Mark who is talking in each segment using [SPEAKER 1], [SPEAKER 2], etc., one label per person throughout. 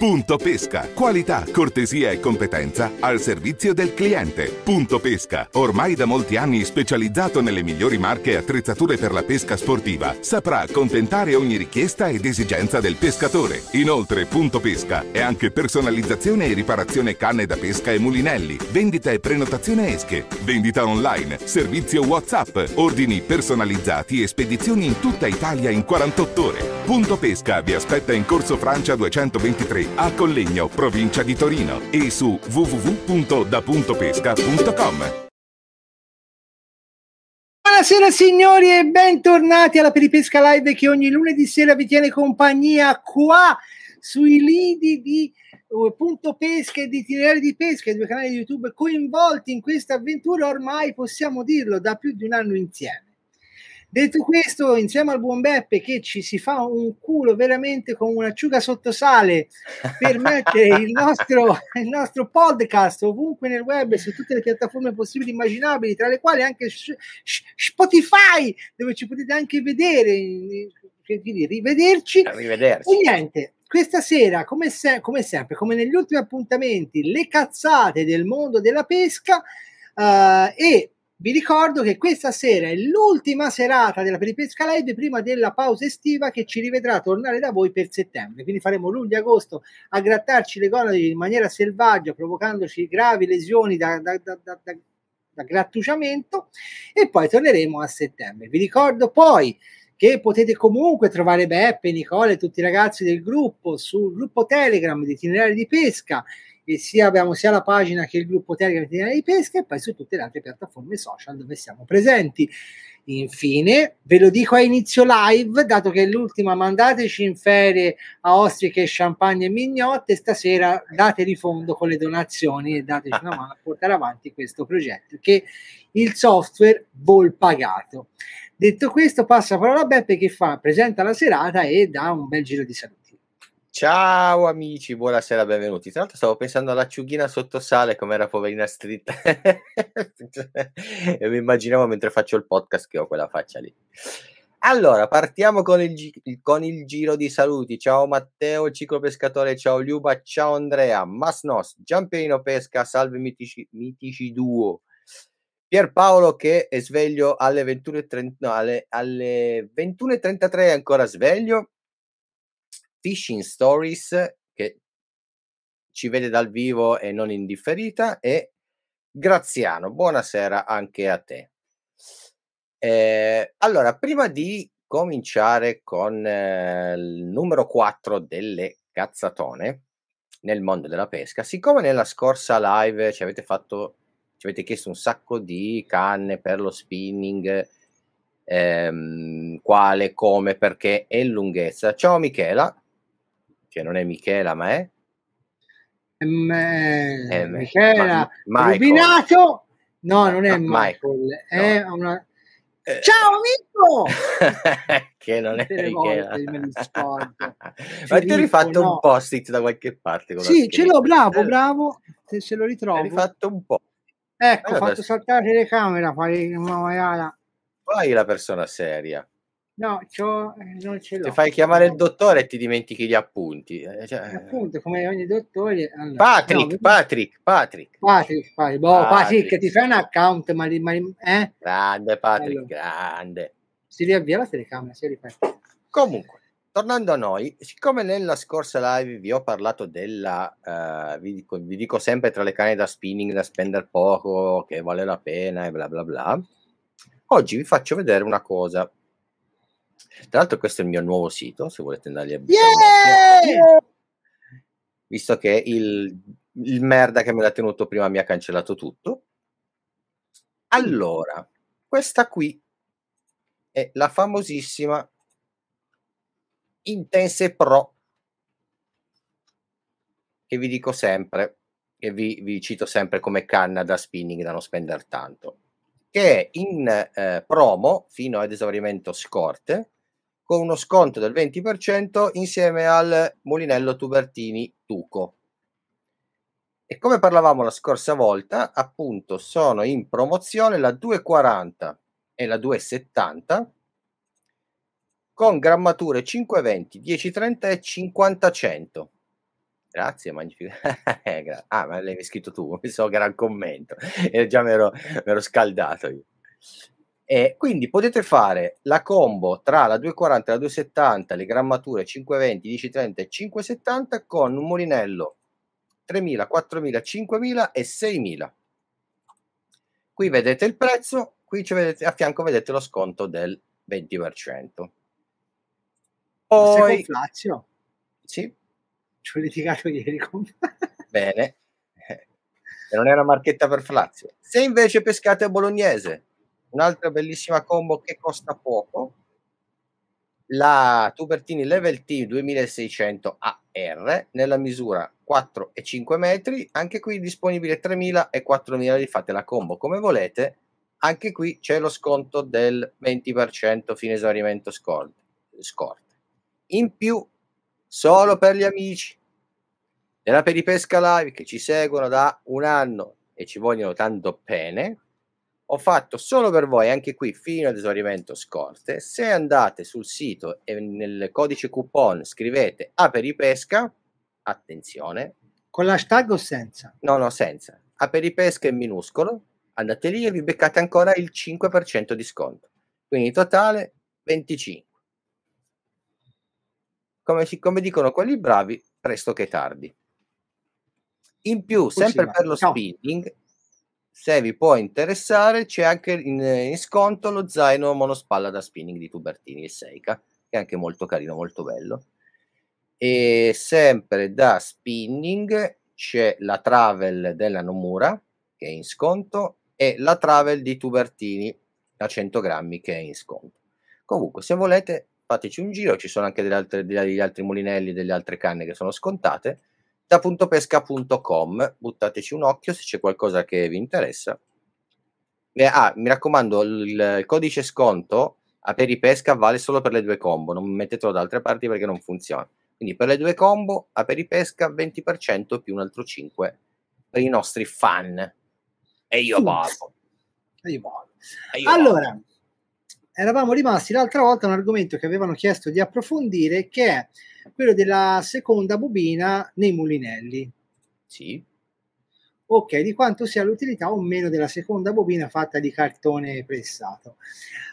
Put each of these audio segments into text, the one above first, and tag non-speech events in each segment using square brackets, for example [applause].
[SPEAKER 1] Punto Pesca. Qualità, cortesia e competenza al servizio del cliente. Punto Pesca, ormai da molti anni specializzato nelle migliori marche e attrezzature per la pesca sportiva, saprà accontentare ogni richiesta ed esigenza del pescatore. Inoltre, Punto Pesca è anche personalizzazione e riparazione canne da pesca e mulinelli, vendita e prenotazione esche, vendita online, servizio WhatsApp, ordini personalizzati e spedizioni in tutta Italia in 48 ore. Punto Pesca vi aspetta in Corso Francia 223 a Collegno, provincia di Torino e su www.da.pesca.com. Buonasera signori e bentornati alla Peripesca Live che ogni lunedì sera vi tiene compagnia qua sui lidi di uh, Punto Pesca e di Itinerari di Pesca, i due canali di YouTube coinvolti in questa avventura ormai possiamo dirlo da più di un anno insieme. Detto questo, insieme al buon Beppe che ci si fa un culo veramente con un'acciuga sottosale per [laughs] mettere il nostro, il nostro podcast ovunque nel web su tutte le piattaforme possibili e immaginabili, tra le quali anche Spotify, dove ci potete anche vedere, quindi rivederci. Eh,
[SPEAKER 2] rivederci. E
[SPEAKER 1] niente, questa sera, come, se- come, sempre, come negli ultimi appuntamenti, le cazzate del mondo della pesca uh, e vi ricordo che questa sera è l'ultima serata della Peripesca Live prima della pausa estiva che ci rivedrà tornare da voi per settembre. Quindi faremo luglio e agosto a grattarci le gonade in maniera selvaggia, provocandoci gravi lesioni da, da, da, da grattugiamento e poi torneremo a settembre. Vi ricordo poi che potete comunque trovare Beppe, Nicole e tutti i ragazzi del gruppo sul gruppo Telegram di Itinerari di Pesca e sia abbiamo sia la pagina che il gruppo Telegram di Pesca e poi su tutte le altre piattaforme social dove siamo presenti. Infine, ve lo dico a inizio live, dato che è l'ultima, mandateci in ferie a ostriche, champagne e mignotte. Stasera date di fondo con le donazioni e dateci una mano a portare avanti questo progetto che il software vol pagato. Detto questo, passa la parola a Beppe che fa, presenta la serata e dà un bel giro di saluto.
[SPEAKER 2] Ciao amici, buonasera, benvenuti. Tra l'altro stavo pensando all'acciughina ciughina sottosale, come era poverina scritta. [laughs] e mi immaginavo mentre faccio il podcast che ho quella faccia lì. Allora, partiamo con il, gi- con il giro di saluti. Ciao Matteo, ciclo pescatore, ciao Liuba, ciao Andrea, Masnos, Giampianino Pesca, salve mitici, mitici duo. Pierpaolo che è sveglio alle 21.30, no, alle, alle 21.33 è ancora sveglio Fishing Stories, che ci vede dal vivo e non in differita e Graziano. Buonasera anche a te. Eh, allora, prima di cominciare con eh, il numero 4 delle cazzatone nel mondo della pesca, siccome nella scorsa live ci avete fatto ci avete chiesto un sacco di canne per lo spinning, ehm, quale, come, perché e lunghezza. Ciao Michela, che cioè, non è Michela, ma è?
[SPEAKER 1] M. Eh, eh, M. Michela ma, Rubinato. No, non è no, Michael, Michael. È no. una... Eh. Ciao
[SPEAKER 2] amico! [laughs] che non è Michela. [laughs] Ma ti ho rifatto no. un post-it da qualche parte. sì, ce
[SPEAKER 1] l'ho, bravo, bravo. Se, se lo ritrovo. Ho rifatto un po'. Ecco, ho fatto saltare la telecamera, fare una
[SPEAKER 2] Poi la persona seria.
[SPEAKER 1] No, ciò eh, non ce l'ho. Ti fai chiamare il
[SPEAKER 2] dottore e ti dimentichi gli appunti. Eh, cioè... Eh. Appunto, come ogni dottore. Allora, Patrick, no, Patrick, Patrick,
[SPEAKER 1] Patrick. Patrick, boh, Patrick. Patrick, ti fai
[SPEAKER 2] un account, ma... ma eh? Grande Patrick, allora. grande. Si riavvia la telecamera, si riparte. Comunque, tornando a noi, siccome nella scorsa live vi ho parlato della, uh, vi, dico, vi, dico, sempre tra le cane da spinning, da spendere poco, che vale la pena e bla bla bla, oggi vi faccio vedere una cosa tra l'altro questo è il mio nuovo sito, se volete andare a
[SPEAKER 1] buttare yeah!
[SPEAKER 2] Visto che il, il merda che me l'ha tenuto prima mi ha cancellato tutto. Allora, questa qui è la famosissima Intense Pro che vi dico sempre e vi, vi cito sempre come canna da spinning da non spendere tanto che è in eh, promo fino ad esaurimento scorte con uno sconto del 20% insieme al mulinello Tubertini Tuco. E come parlavamo la scorsa volta, appunto, sono in promozione la 240 e la 270 con grammature 520, 1030 e 50 Grazie, magnifico. [laughs] Eh, ah, ma l'hai scritto tu, [laughs] so che era un commento, [laughs] e già mi ero, scaldato io. E quindi potete fare la combo tra la 240 e la 270, le grammature 520, 1030 e 570 con un molinello 3000, 4000, 5000 e 6000. Qui vedete il prezzo, qui vedete, a fianco vedete lo sconto del 20%.
[SPEAKER 1] Poi... Sei con Flazio?
[SPEAKER 2] Sì, ci ho litigato ieri con... Bene. E non è una marchetta per Flazio. Se invece pescate a bolognese, un'altra bellissima combo che costa poco, la Tubertini Level T 2600 AR nella misura 4 e 5 metri, anche qui disponibile 3000 e 4000, li fate la combo come volete, anche qui c'è lo sconto del 20% fine esaurimento scorte. In più, solo per gli amici, della Peripesca Live che ci seguono da un anno e ci vogliono tanto bene. Ho fatto solo per voi, anche qui, fino ad esaurimento scorte. Se andate sul sito e nel codice coupon scrivete A Peripesca, attenzione. Con l'hashtag o senza? No, no, senza. A Peripesca in minuscolo, andate lì e vi beccate ancora il 5% di sconto. Quindi in totale 25. Come, come dicono quelli bravi, presto che tardi. In più, sempre Cucina. per lo spinning, speeding, se vi può interessare, c'è anche in, in, sconto lo zaino monospalla da spinning di Tubertini e Seika, che è anche molto carino, molto bello. E sempre da spinning c'è la travel della Nomura, che è in sconto, e la travel di Tubertini a 100 grammi, che è in sconto. Comunque, se volete, fateci un giro, ci sono anche degli altri, degli altri mulinelli, delle altre canne che sono scontate da.pesca.com, buttateci un occhio se c'è qualcosa che vi interessa. Eh, ah, mi raccomando, il, il codice sconto a peripesca vale solo per le due combo, non mettetelo da altre parti perché non funziona. Quindi per le due combo a peripesca 20% più un altro 5 per i nostri fan. E io vado.
[SPEAKER 1] E io vado. Allora, eravamo rimasti l'altra volta a un argomento che avevano chiesto di approfondire, che è quello della seconda bobina nei mulinelli. Sì. Ok, di quanto sia l'utilità o meno della seconda bobina fatta di cartone pressato.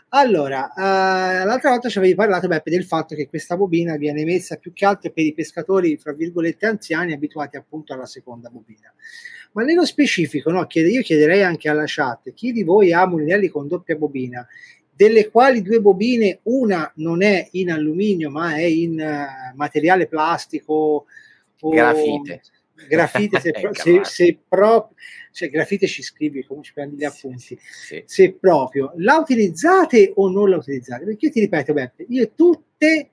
[SPEAKER 1] Allora, eh, l'altra volta ci avevi parlato, Beppe, del fatto che questa bobina viene messa più che altro per i pescatori, fra virgolette, anziani abituati appunto alla seconda bobina. Ma nello specifico, no, chiede, io chiederei anche alla chat, chi di voi ha mulinelli con doppia bobina delle quali due bobine, una non è in alluminio ma è in uh, materiale plastico
[SPEAKER 2] o grafite.
[SPEAKER 1] Grafite, se, [laughs] eh, pro- se, se proprio, cioè grafite ci scrivi, come ci prendi gli appunti, sì, sì. se proprio la utilizzate o non la utilizzate, perché io ti ripeto, Beppe, io tutte,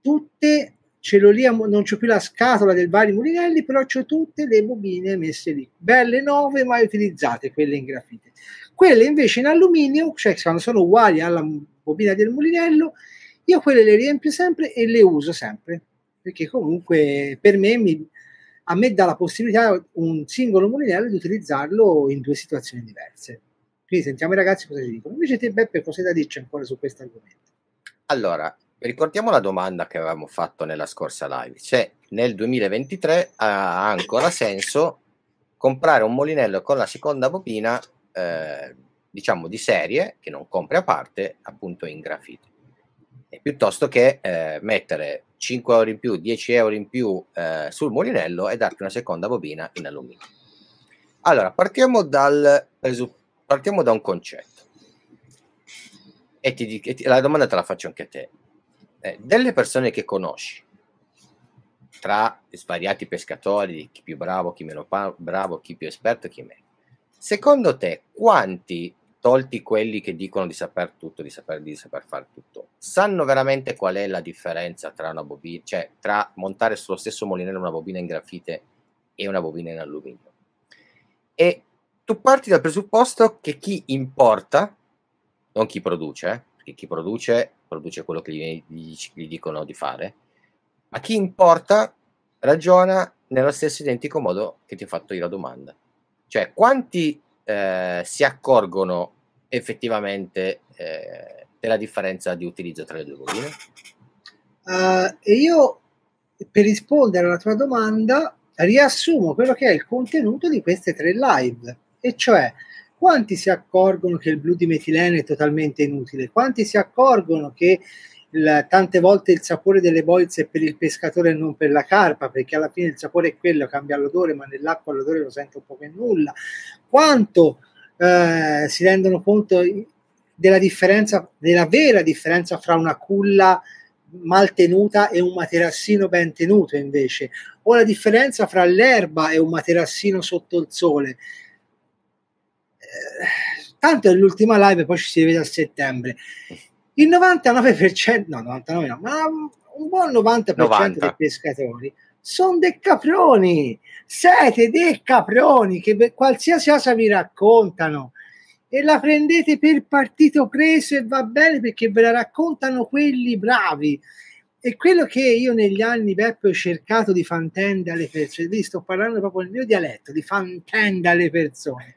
[SPEAKER 1] tutte ce l'ho lì, non c'ho più la scatola del vari Mulinelli, però c'ho tutte le bobine messe lì, belle nuove, mai utilizzate quelle in grafite. Quelle invece in alluminio, cioè quando sono uguali alla bobina del mulinello, io quelle le riempio sempre e le uso sempre, perché comunque per me mi, a me dà la possibilità un singolo mulinello di utilizzarlo in due situazioni diverse. Quindi sentiamo i ragazzi cosa ci dicono. Invece te Beppe cosa da dirci ancora su questo argomento?
[SPEAKER 2] Allora, ricordiamo la domanda che avevamo fatto nella scorsa live, cioè nel 2023 ha ancora senso comprare un molinello con la seconda bobina eh, diciamo di serie che non compri a parte appunto in grafite e piuttosto che eh, mettere 5 euro in più 10 euro in più eh, sul mulinello e darti una seconda bobina in alluminio allora partiamo dal partiamo da un concetto e, ti, e la domanda te la faccio anche a te eh, delle persone che conosci tra svariati pescatori, chi più bravo, chi meno bravo, chi più esperto, chi meno. Secondo te, quanti, tolti quelli che dicono di saper tutto, di saper di saper fare tutto, sanno veramente qual è la differenza tra una bobina, cioè tra montare sullo stesso molinello una bobina in grafite e una bobina in alluminio? E tu parti dal presupposto che chi importa, non chi produce, eh, perché chi produce produce quello che gli, gli, gli dicono di fare, ma chi importa ragiona nello stesso identico modo che ti ho fatto io la domanda cioè, quanti eh, si accorgono effettivamente eh, della differenza di utilizzo tra le due bobine?
[SPEAKER 1] Uh, io, per rispondere alla tua domanda, riassumo quello che è il contenuto di queste tre live, e cioè quanti si accorgono che il blu di metilene è totalmente inutile, quanti si accorgono che il, tante volte il sapore delle bolze è per il pescatore e non per la carpa, perché alla fine il sapore è quello, cambia l'odore, ma nell'acqua l'odore lo sento un po' che nulla. Quanto eh, si rendono conto della differenza, della vera differenza fra una culla mal tenuta e un materassino ben tenuto invece, o la differenza fra l'erba e un materassino sotto il sole. Eh, tanto è l'ultima live, poi ci si rivede a settembre. Il 99%, no, 99 no, ma un buon 90%, 90. dei pescatori sono dei caproni, siete dei caproni che per qualsiasi cosa vi raccontano e la prendete per partito preso e va bene perché ve la raccontano quelli bravi. E quello che io negli anni, Beppe, ho cercato di fantendere alle persone, lì sto parlando proprio nel mio dialetto, di fantendere alle persone,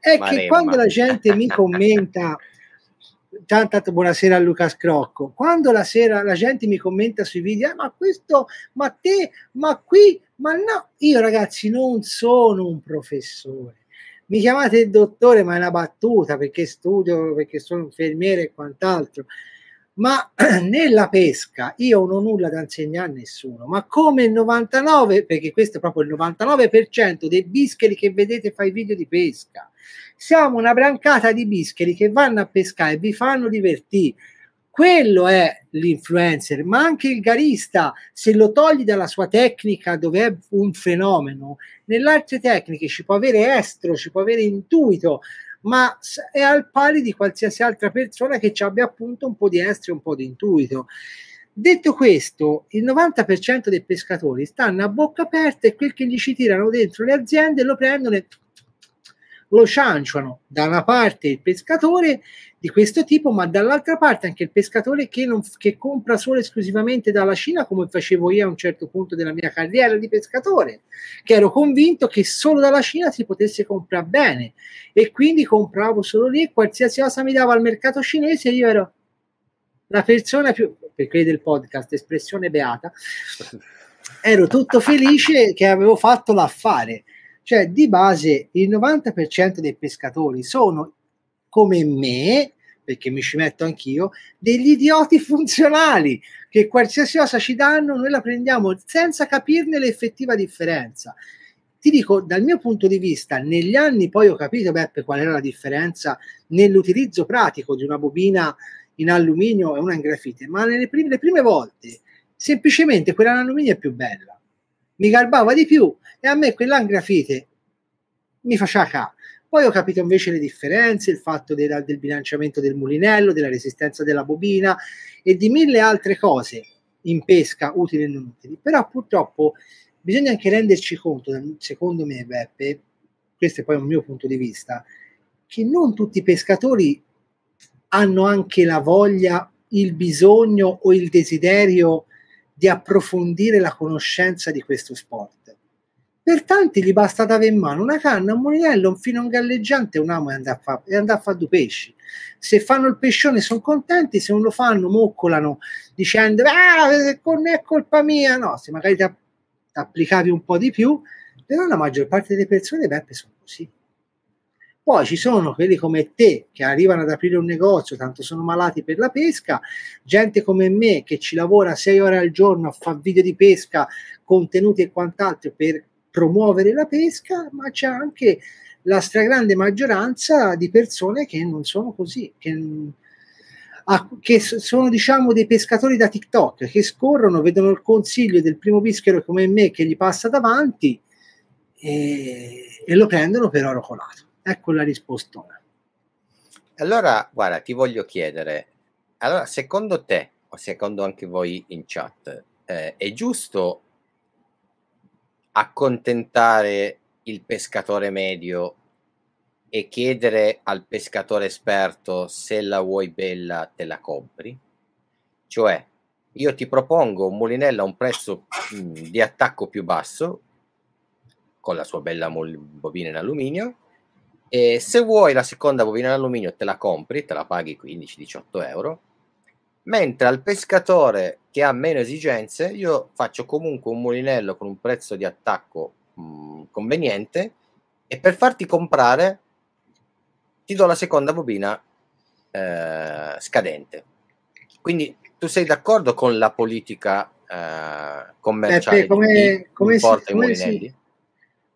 [SPEAKER 1] è Maremma. che quando la [laughs] gente mi commenta tanto buonasera a Lucas Crocco. Quando la sera la gente mi commenta sui video, ah, ma questo, ma te, ma qui, ma no, io ragazzi non sono un professore. Mi chiamate il dottore, ma è una battuta perché studio, perché sono infermiere e quant'altro ma [clears throat] nella pesca io non ho nulla da insegnare a nessuno, ma come il 99, perché questo è proprio il 99% dei bischeri che vedete fai video di pesca, siamo una brancata di bischeri che vanno a pescare e vi fanno divertire. Quello è l'influencer, ma anche il garista, se lo togli dalla sua tecnica dove è un fenomeno, nelle altre tecniche ci può avere estro, ci può avere intuito, ma è al pari di qualsiasi altra persona che ci abbia appunto un po' di estri, un po' di intuito. Detto questo, il 90% dei pescatori stanno a bocca aperta e quel che gli ci tirano dentro le aziende lo prendono e lo cianciano da una parte il pescatore di questo tipo, ma dall'altra parte anche il pescatore che, non, che compra solo esclusivamente dalla Cina, come facevo io a un certo punto della mia carriera di pescatore, che ero convinto che solo dalla Cina si potesse comprare bene e quindi compravo solo lì qualsiasi cosa mi dava al mercato cinese, io ero la persona più, per perché del podcast, espressione beata, [laughs] ero tutto felice che avevo fatto l'affare cioè, di base, il 90% dei pescatori sono come me, perché mi ci metto anch'io, degli idioti [laughs] funzionali che qualsiasi cosa ci danno noi la prendiamo senza capirne l'effettiva differenza. Ti dico, dal mio punto di vista, negli anni poi ho capito, Beppe, qual era la differenza nell'utilizzo pratico di una bobina in alluminio e una in grafite, ma nelle prime, prime volte semplicemente quella in alluminio è più bella mi garbava di più e a me quell'angrafite mi faceva ca. Poi ho capito invece le differenze, il fatto del, del bilanciamento del mulinello, della resistenza della bobina e di mille altre cose in pesca utili e non utili. Però purtroppo bisogna anche renderci conto, secondo me Beppe, questo è poi un mio punto di vista, che non tutti i pescatori hanno anche la voglia, il bisogno o il desiderio di approfondire la conoscenza di questo sport. Per tanti gli basta avere in mano una canna, un mulinello, un fino a un galleggiante, un amo e andare a fare fa due pesci. Se fanno il pescione sono contenti, se non lo fanno moccolano dicendo ah, non eh, è colpa mia. No, se magari ti applicavi un po' di più, però la maggior parte delle persone, Beppe, sono così. Poi ci sono quelli come te che arrivano ad aprire un negozio, tanto sono malati per la pesca, gente come me che ci lavora sei ore al giorno, a fare video di pesca, contenuti e quant'altro per promuovere la pesca, ma c'è anche la stragrande maggioranza di persone che non sono così, che, a, che sono diciamo dei pescatori da TikTok che scorrono, vedono il consiglio del primo pischero come me che gli passa davanti e, e lo prendono per oro colato. Ecco la
[SPEAKER 2] risposta. Allora, guarda, ti voglio chiedere, allora, secondo te, o secondo anche voi in chat, eh, è giusto accontentare il pescatore medio e chiedere al pescatore esperto se la vuoi bella te la compri? Cioè, io ti propongo un mulinello a un prezzo mm, di attacco più basso, con la sua bella bobina in alluminio, e se vuoi la seconda bobina d'alluminio te la compri, te la paghi 15-18 euro, mentre al pescatore che ha meno esigenze io faccio comunque un mulinello con un prezzo di attacco mh, conveniente e per farti comprare ti do la seconda bobina eh, scadente. Quindi tu sei d'accordo con la politica eh, eh commerciale Beh, come, come, si, come, si,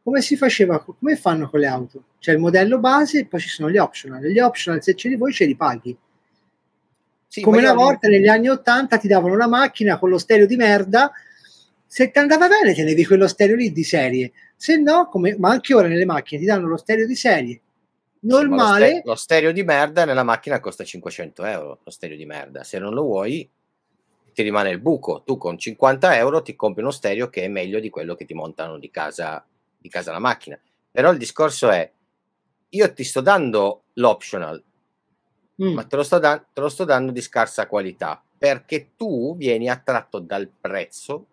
[SPEAKER 1] come si faceva, come fanno con le auto? C'è il modello base e poi ci sono gli optional. Gli optional, se ce li vuoi, ce li paghi. Sì, come una volta negli anni 80 ti davano una macchina con lo stereo di merda, se ti andava bene tenevi quello stereo lì di serie, se no, come, ma anche ora nelle macchine ti danno lo stereo di serie. Normale. Sì, lo, stereo,
[SPEAKER 2] lo stereo di merda nella macchina costa 500 euro, lo stereo di merda. Se non lo vuoi, ti rimane il buco. Tu con 50 euro ti compri uno stereo che è meglio di quello che ti montano di casa di casa la macchina. Però il discorso è, io ti sto dando l'optional, mm. ma te lo, sto da- te lo sto dando di scarsa qualità, perché tu vieni attratto dal prezzo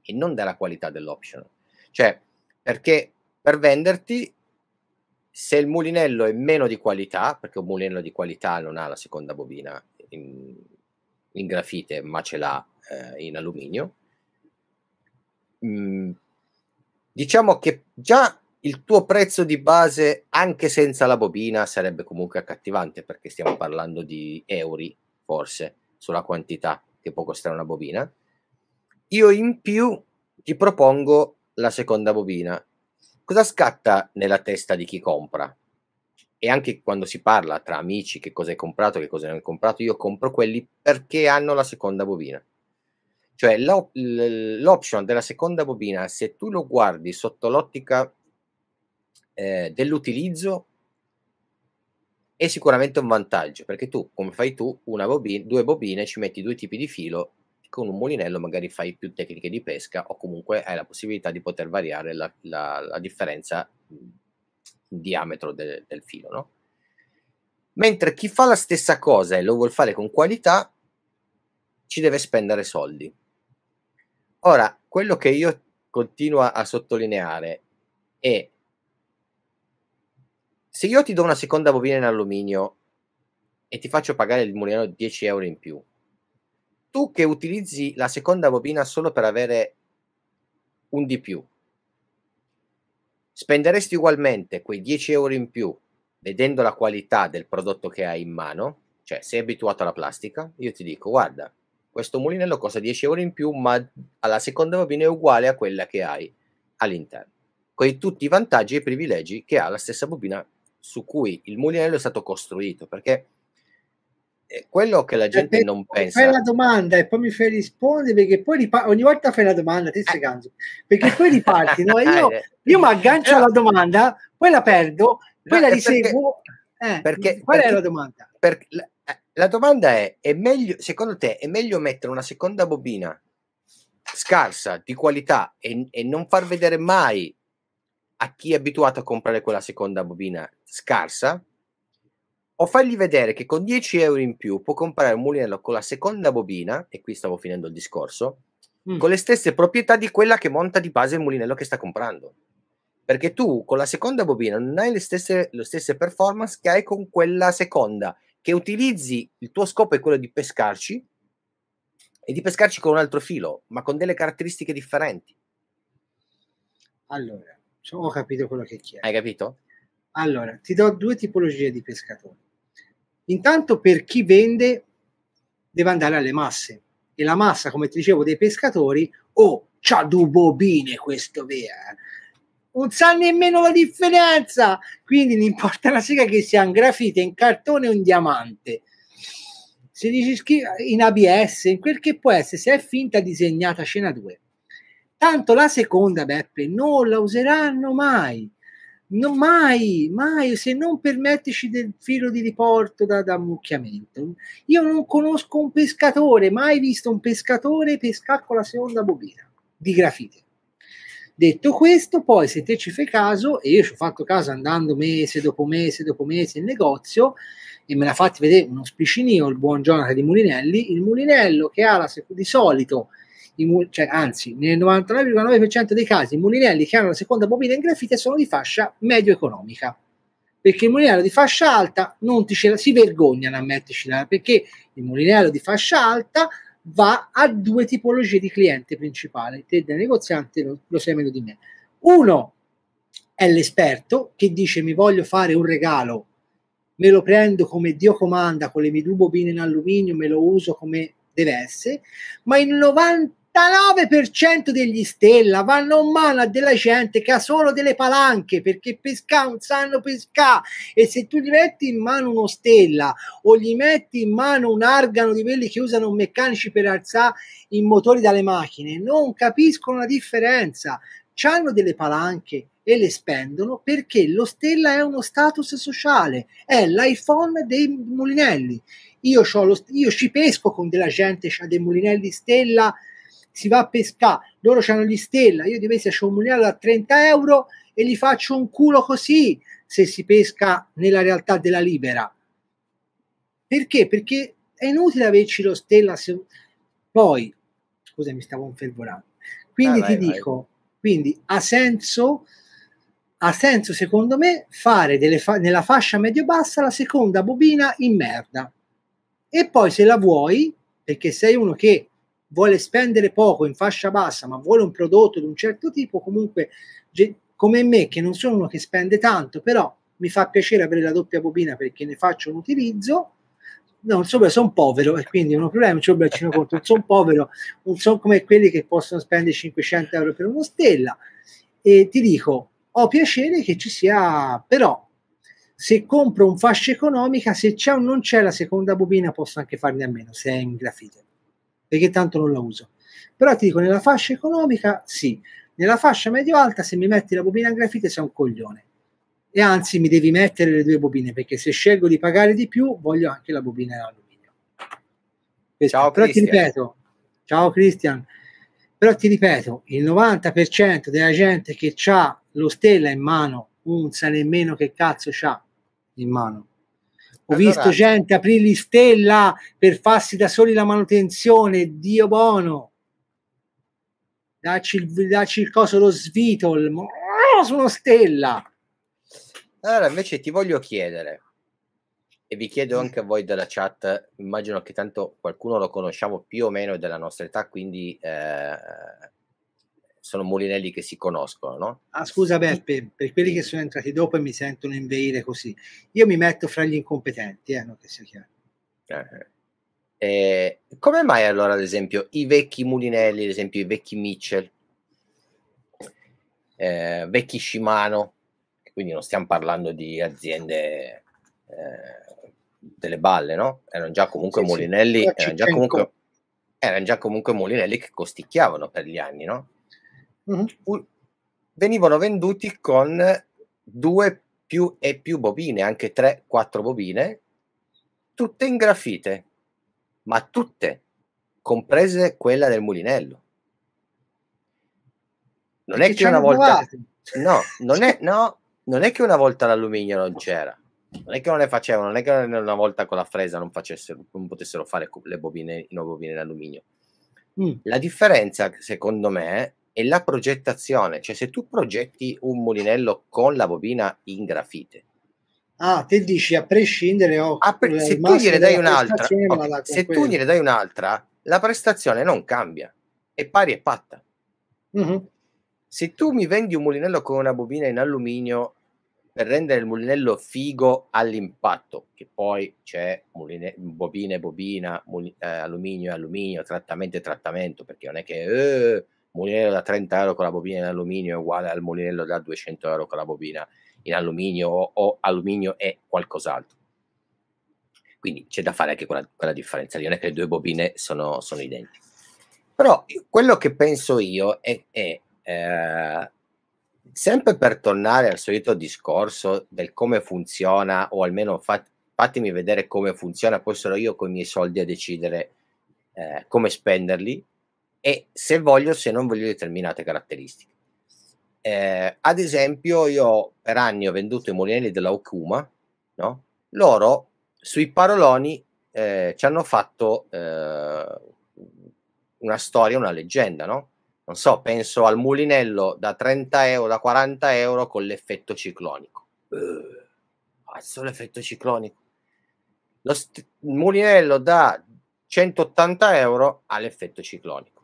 [SPEAKER 2] e non dalla qualità dell'optional. Cioè, perché per venderti se il mulinello è meno di qualità, perché un mulinello di qualità non ha la seconda bobina in, in grafite, ma ce l'ha eh, in alluminio, mh, mm, diciamo che già il tuo prezzo di base, anche senza la bobina, sarebbe comunque accattivante perché stiamo parlando di euro, forse, sulla quantità che può costare una bobina. Io in più ti propongo la seconda bobina. Cosa scatta nella testa di chi compra? E anche quando si parla tra amici che cosa hai comprato, che cosa non hai comprato, io compro quelli perché hanno la seconda bobina. Cioè l'op- l'option della seconda bobina, se tu lo guardi sotto l'ottica eh, dell'utilizzo, è sicuramente un vantaggio, perché tu, come fai tu, bobina, due bobine, ci metti due tipi di filo, con un mulinello magari fai più tecniche di pesca o comunque hai la possibilità di poter variare la, la, la differenza in diametro de, del filo, no? Mentre chi fa la stessa cosa e lo vuol fare con qualità, ci deve spendere soldi. Ora, quello che io continuo a sottolineare è se io ti do una seconda bobina in alluminio e ti faccio pagare il mulino 10 euro in più, tu che utilizzi la seconda bobina solo per avere un di più, spenderesti ugualmente quei 10 euro in più vedendo la qualità del prodotto che hai in mano, cioè sei abituato alla plastica, io ti dico guarda, questo mulinello costa 10 euro in più, ma alla seconda bobina è uguale a quella che hai all'interno, con tutti i vantaggi e i privilegi che ha la stessa bobina su cui il mulinello è stato costruito, perché è quello che la gente non pensa. Fai la
[SPEAKER 1] domanda e poi mi fai rispondere perché poi ripa- ogni volta fai la domanda, ti eh. sei ganzo, perché poi riparti, no? [laughs] io, eh. io mi aggancio alla domanda, poi la perdo, poi la riseguo. Perché, eh, perché, qual perché, è la
[SPEAKER 2] domanda? Per, la domanda è, è meglio, secondo te è meglio mettere una seconda bobina scarsa di qualità e, e non far vedere mai a chi è abituato a comprare quella seconda bobina scarsa o fargli vedere che con 10 euro in più può comprare un mulinello con la seconda bobina, e qui stavo finendo il discorso, mm. con le stesse proprietà di quella che monta di base il mulinello che sta comprando. Perché tu con la seconda bobina non hai le stesse, le stesse performance che hai con quella seconda, che utilizzi, il tuo scopo è quello di pescarci e di pescarci con un altro filo, ma con delle caratteristiche differenti. Allora, ho capito quello che chiedi. Hai capito? Allora, ti do due tipologie
[SPEAKER 1] di pescatori. Intanto per chi vende deve andare alle masse e la massa, come ti dicevo, dei pescatori, o oh, c'ha due bobine questo via, eh non sa nemmeno la differenza. Quindi non importa la sega che sia un grafite, in cartone o in diamante. Se dici scriva in ABS, in quel che può essere, se è finta disegnata scena 2. Tanto la seconda, Beppe, non la useranno mai. No, mai, mai, se non permetterci del filo di riporto da, da ammucchiamento. Io non conosco un pescatore, mai visto un pescatore pescare con la seconda bobina di grafite. Detto questo, poi se te ci fai caso, e io ci ho fatto caso andando mese dopo mese dopo mese in negozio, e me l'ha fatti vedere uno spicinino, il buon Jonathan di Mulinelli, il Mulinello che ha la, di solito, i, cioè, anzi nel 99,9% dei casi, i Mulinelli che hanno la seconda bobina in grafite sono di fascia medio-economica. Perché il mulinello di fascia alta non ti ce la, si vergognano a metterci la perché il mulinello di fascia alta va a due tipologie di cliente principali, te da negoziante lo, lo sai meglio di me. Uno è l'esperto che dice mi voglio fare un regalo, me lo prendo come Dio comanda con le mie due bobine in alluminio, me lo uso come deve essere, ma il 90 99% degli stella vanno in mano a della gente che ha solo delle palanche perché pesca non sanno pescare e se tu gli metti in mano uno stella o gli metti in mano un argano di quelli che usano meccanici per alzare i motori dalle macchine non capiscono la differenza hanno delle palanche e le spendono perché lo stella è uno status sociale, è l'iPhone dei mulinelli. Io, lo, io ci pesco con della gente che ha dei mulinelli stella si va a pescare, loro hanno gli stella, io di Venezia ho un mulinello a 30 euro e gli faccio un culo così se si pesca nella realtà della libera. Perché? Perché è inutile averci lo stella se... Poi, scusa mi stavo infervorando, quindi ah, ti dico, vai. quindi ha senso ha senso secondo me fare fa- nella fascia medio-bassa la seconda bobina in merda e poi se la vuoi perché sei uno che vuole spendere poco in fascia bassa, ma vuole un prodotto di un certo tipo, comunque come me, che non sono uno che spende tanto, però mi fa piacere avere la doppia bobina perché ne faccio un utilizzo. No, insomma, sono povero e quindi è un problema, non c'ho il braccino corto, non sono povero, non sono come quelli che possono spendere 500 euro per uno stella. E ti dico, ho piacere che ci sia, però se compro un fascia economica, se c'è o non c'è la seconda bobina, posso anche farne a meno, se è in grafite perché tanto non la uso. Però ti dico, nella fascia economica sì, nella fascia medio-alta se mi metti la bobina in grafite sei un coglione. E anzi mi devi mettere le due bobine perché se scelgo di pagare di più voglio anche la bobina in alluminio. Ciao, Però ti ripeto, ciao Cristian, però ti ripeto, il 90% della gente che ha lo stella in mano, non sa nemmeno che cazzo c'ha in mano. Ho visto gente aprirgli stella per farsi da soli la manutenzione, Dio buono. Dacci il, dacci il coso, lo svitol,
[SPEAKER 2] oh, sono stella. Allora invece ti voglio chiedere, e vi chiedo mm. anche a voi della chat, immagino che tanto qualcuno lo conosciamo più o meno della nostra età, quindi eh, sono Mulinelli che si conoscono, no?
[SPEAKER 1] Ah, scusa Beppe, per quelli che sono entrati dopo e mi sentono inveire così, io mi metto fra gli incompetenti, eh, no, che sia chiaro.
[SPEAKER 2] Eh, eh, eh come mai allora, ad esempio, i vecchi Mulinelli, ad esempio i vecchi Mitchell, eh, vecchi Shimano, quindi non stiamo parlando di aziende eh, delle balle, no? Erano già comunque sì, Mulinelli, sì. erano già comunque erano già comunque mulinelli che costicchiavano per gli anni, no? mm-hmm. un, venivano venduti con due più e più bobine, anche tre, quattro bobine, tutte in grafite, ma tutte, comprese quella del mulinello. Non è che, una volta... No non, è, no, non è che una volta l'alluminio non c'era, non è che non le facevano, non è che una volta con la fresa non, facessero, non potessero fare le bobine, le bobine d'alluminio. Mm. La differenza, secondo me, è la progettazione, cioè se tu progetti un mulinello con la bobina in grafite.
[SPEAKER 1] Ah, te dici a prescindere o a pre- se tu gliene dai un'altra, okay, se quello. tu gliene
[SPEAKER 2] dai un'altra, la prestazione non cambia, è pari e patta. Mm-hmm. Se tu mi vendi un mulinello con una bobina in alluminio per rendere il mulinello figo all'impatto, che poi c'è muline, bobina e bobina, eh, alluminio e alluminio, trattamento e trattamento, perché non è che eh, mulinello da 30 euro con la bobina in alluminio è uguale al mulinello da 200 euro con la bobina in alluminio o, o alluminio e qualcos'altro. Quindi c'è da fare anche quella, quella differenza, non è che le due bobine sono, sono identiche. Però quello che penso io è, è eh, sempre per tornare al solito discorso del come funziona, o almeno fat, fatemi vedere come funziona, poi sarò io con i miei soldi a decidere eh, come spenderli e se voglio, se non voglio determinate caratteristiche. Eh, ad esempio, io per anni ho venduto i mulinelli della Okuma, no? loro sui paroloni eh, ci hanno fatto eh, una storia, una leggenda, no? Non so, penso al mulinello da 30 euro, da 40 euro con l'effetto ciclonico. Uh, eh, cazzo, l'effetto ciclonico. Lo st- mulinello da 180 euro ha l'effetto ciclonico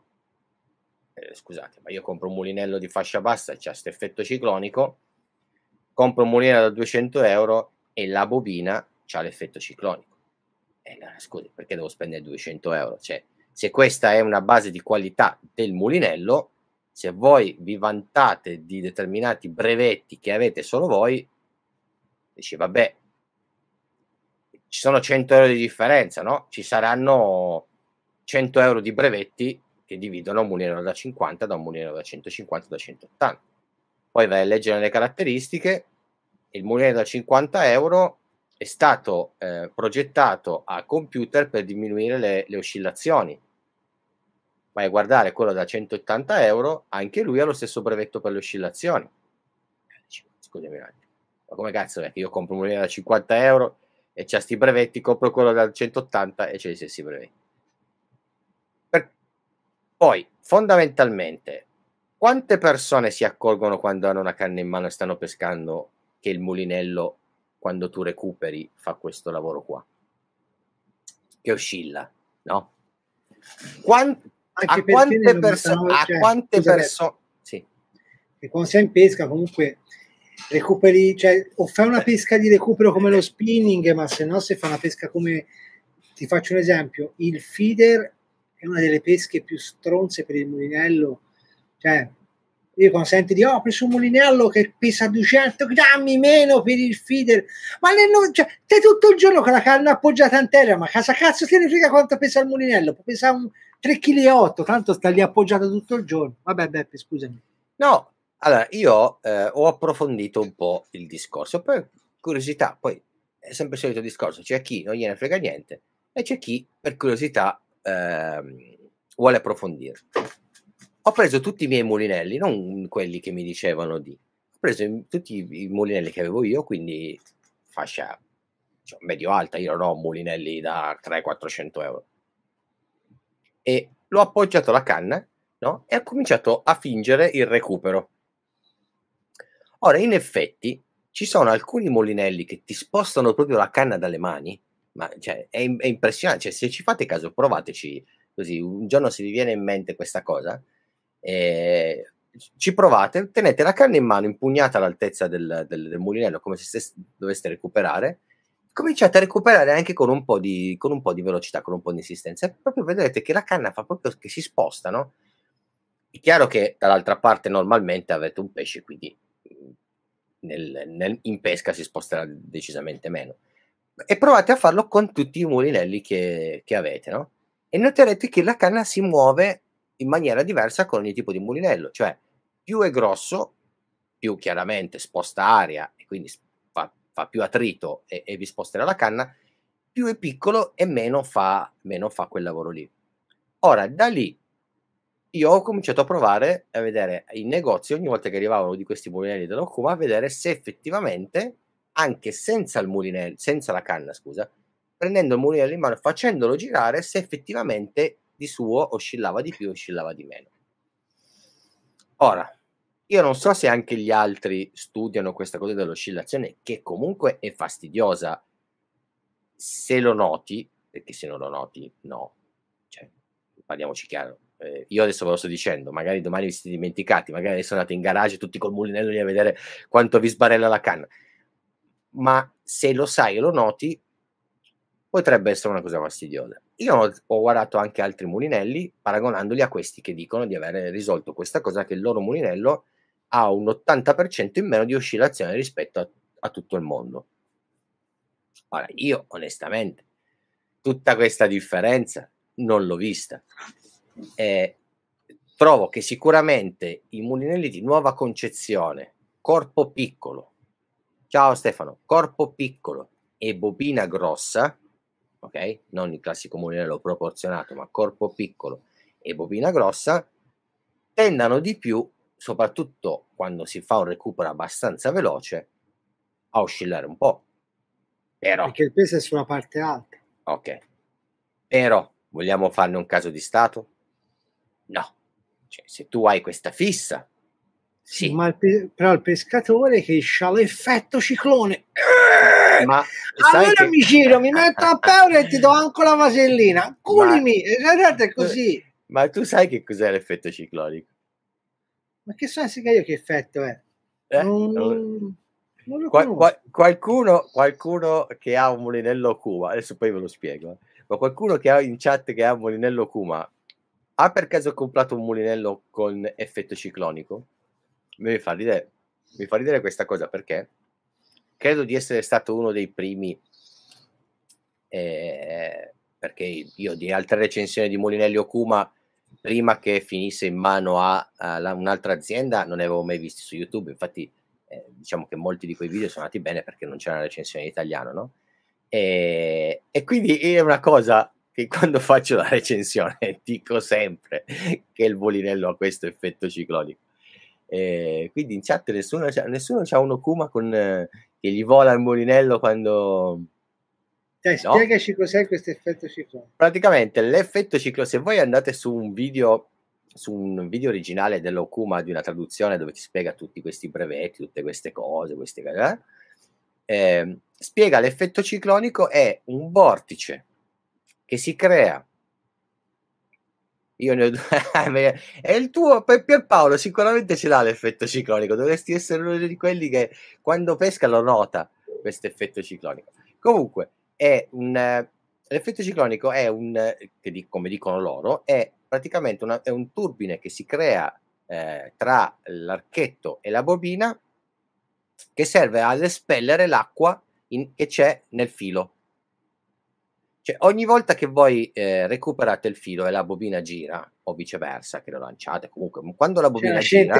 [SPEAKER 2] eh, scusate, ma io compro un mulinello di fascia bassa e c'è questo effetto ciclonico, compro un mulinello da 200 euro e la bobina c'ha l'effetto ciclonico. E eh, allora, scusi, perché devo spendere 200 euro? Cioè, se questa è una base di qualità del mulinello, se voi vi vantate di determinati brevetti che avete solo voi, dice vabbè, ci sono 100 euro di differenza, no? Ci saranno 100 euro di brevetti che dividono un mulino da 50 da un mulino da 150 da 180. Poi vai a leggere le caratteristiche, il mulino da 50 euro è stato eh, progettato a computer per diminuire le, le oscillazioni. Vai a guardare quello da 180 euro, anche lui ha lo stesso brevetto per le oscillazioni. Scusami un attimo, ma come cazzo è che io compro un mulino da 50 euro e c'è questi brevetti, compro quello da 180 e c'è gli stessi brevetti? Poi, fondamentalmente, quante persone si accorgono quando hanno una canna in mano e stanno pescando che il mulinello, quando tu recuperi, fa questo lavoro qua? Che oscilla, no? Quant- a quante, perso- cioè, quante persone... Sì. E quando
[SPEAKER 1] sei in pesca comunque recuperi, cioè, o fai una pesca di recupero come lo spinning, ma se no se fai una pesca come, ti faccio un esempio, il feeder è una delle pesche più stronze per il mulinello. Cioè, io consente di, oh, ho preso un mulinello che pesa 200 grammi meno per il feeder, ma le non, cioè, te tutto il giorno con la canna appoggiata in terra, ma casa cazzo te ne frega quanto pesa il mulinello, può un 3,8 kg, tanto sta lì appoggiato tutto il giorno. Vabbè, Beppe, scusami.
[SPEAKER 2] No, allora io eh, ho approfondito un po' il discorso, per curiosità, poi è sempre il solito discorso, c'è chi non gliene frega niente e c'è chi per curiosità eh, vuole approfondire. Ho preso tutti i miei mulinelli, non quelli che mi dicevano di, ho preso tutti i mulinelli che avevo io, quindi fascia cioè, medio-alta, io non ho mulinelli da 300-400 euro. E l'ho appoggiato alla canna no? e ho cominciato a fingere il recupero. Ora, in effetti, ci sono alcuni mulinelli che ti spostano proprio la canna dalle mani ma cioè, è, è, impressionante. Cioè, se ci fate caso, provateci così. Un giorno se vi viene in mente questa cosa, eh, ci provate, tenete la canna in mano, impugnata all'altezza del, del, del mulinello, come se stesse, doveste recuperare. Cominciate a recuperare anche con un, po di, con un po' di velocità, con un po' di insistenza, e proprio vedrete che la canna fa proprio che si sposta, no? È chiaro che dall'altra parte normalmente avete un pesce, quindi mm, nel, nel, in pesca si sposterà decisamente meno e provate a farlo con tutti i mulinelli che, che avete, no? E noterete che la canna si muove in maniera diversa con ogni tipo di mulinello, cioè più è grosso, più chiaramente sposta aria e quindi fa, fa più attrito e, e, vi sposterà la canna, più è piccolo e meno fa, meno fa quel lavoro lì. Ora, da lì io ho cominciato a provare a vedere in negozio ogni volta che arrivavano di questi mulinelli della Okuma, a vedere se effettivamente anche senza il mulinello, senza la canna, scusa, prendendo il mulinello in mano, facendolo girare se effettivamente di suo oscillava di più, oscillava di meno. Ora, io non so se anche gli altri studiano questa cosa dell'oscillazione, che comunque è fastidiosa se lo noti, perché se non lo noti, no. Cioè, parliamoci chiaro. Eh, io adesso ve lo sto dicendo, magari domani vi siete dimenticati, magari adesso andate in garage tutti col mulinello lì a vedere quanto vi sbarella la canna ma se lo sai e lo noti, potrebbe essere una cosa fastidiosa. Io ho guardato anche altri mulinelli paragonandoli a questi che dicono di aver risolto questa cosa che il loro mulinello ha un 80% in meno di oscillazione rispetto a, a tutto il mondo. Ora, io onestamente, tutta questa differenza non l'ho vista. Eh, trovo che sicuramente i mulinelli di nuova concezione, corpo piccolo, Ciao Stefano, corpo piccolo e bobina grossa, ok? Non il classico mulinello proporzionato, ma corpo piccolo e bobina grossa, tendano di più, soprattutto quando si fa un recupero abbastanza veloce, a oscillare un po'. Però...
[SPEAKER 1] Perché il peso è sulla parte alta.
[SPEAKER 2] Ok. Però vogliamo farne un caso di stato? No. Cioè, se tu hai questa fissa,
[SPEAKER 1] sì. Ma il pe- però il pescatore che ha l'effetto ciclone. Ma eh, allora che... mi giro, mi metto a paura e ti do anche la vasellina. Culimi, Ma... Eh, guardate eh, così.
[SPEAKER 2] Ma tu sai che cos'è l'effetto ciclonico?
[SPEAKER 1] Ma che so se io che effetto è? Eh? Non... Non... qual- qual-
[SPEAKER 2] qualcuno, qualcuno che ha un mulinello Kuma, adesso poi ve lo spiego, ma qualcuno che ha in chat che ha un mulinello Kuma, ha per caso comprato un mulinello con effetto ciclonico? mi fa ridere, mi fa ridere questa cosa perché credo di essere stato uno dei primi, eh, perché io di altre recensioni di Molinelli o Kuma, prima che finisse in mano a, a un'altra azienda, non ne avevo mai visti su YouTube, infatti eh, diciamo che molti di quei video sono andati bene perché non c'era una recensione in italiano, no? E, e quindi è una cosa che quando faccio la recensione [laughs] dico sempre che il Molinello ha questo effetto ciclonico eh, quindi in chat nessuno, nessuno c'ha un Okuma con, eh, che gli vola il mulinello quando... Dai, no? spiegaci
[SPEAKER 1] cos'è questo effetto ciclone.
[SPEAKER 2] Praticamente l'effetto ciclone, se voi andate su un video su un video originale dell'Okuma di una traduzione dove ti spiega tutti questi brevetti, tutte queste cose, queste cose eh, ehm, spiega l'effetto ciclonico è un vortice che si crea io ne ho due. [laughs] e eh, il tuo Pierpaolo sicuramente ce l'ha l'effetto ciclonico. Dovresti essere uno di quelli che quando pesca lo nota questo effetto ciclonico. Comunque, è un, l'effetto ciclonico è un, come dicono loro, è praticamente una, è un turbine che si crea eh, tra l'archetto e la bobina che serve ad espellere l'acqua in, che c'è nel filo. Cioè, ogni volta che voi eh, recuperate il filo e la bobina gira, o viceversa, che lo lanciate, comunque, quando la bobina cioè, gira...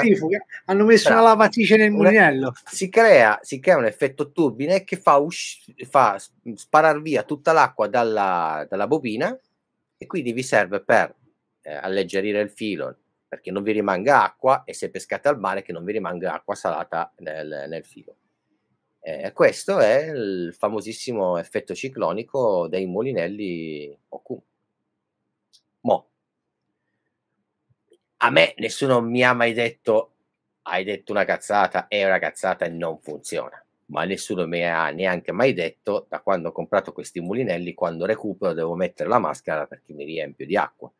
[SPEAKER 1] hanno messo una lavatrice nel mulinello.
[SPEAKER 2] Si crea, si crea, un effetto turbine che fa, usci- fa sparar via tutta l'acqua dalla, dalla, bobina e quindi vi serve per eh, alleggerire il filo, perché non vi rimanga acqua e se pescate al mare che non vi rimanga acqua salata nel, nel filo. Eh, questo è il famosissimo effetto ciclonico dei mulinelli OQ. Mo. A me nessuno mi ha mai detto hai detto una cazzata, è una cazzata e non funziona. Ma nessuno mi ha neanche mai detto da quando ho comprato questi mulinelli, quando recupero devo mettere la maschera perché mi riempio di acqua.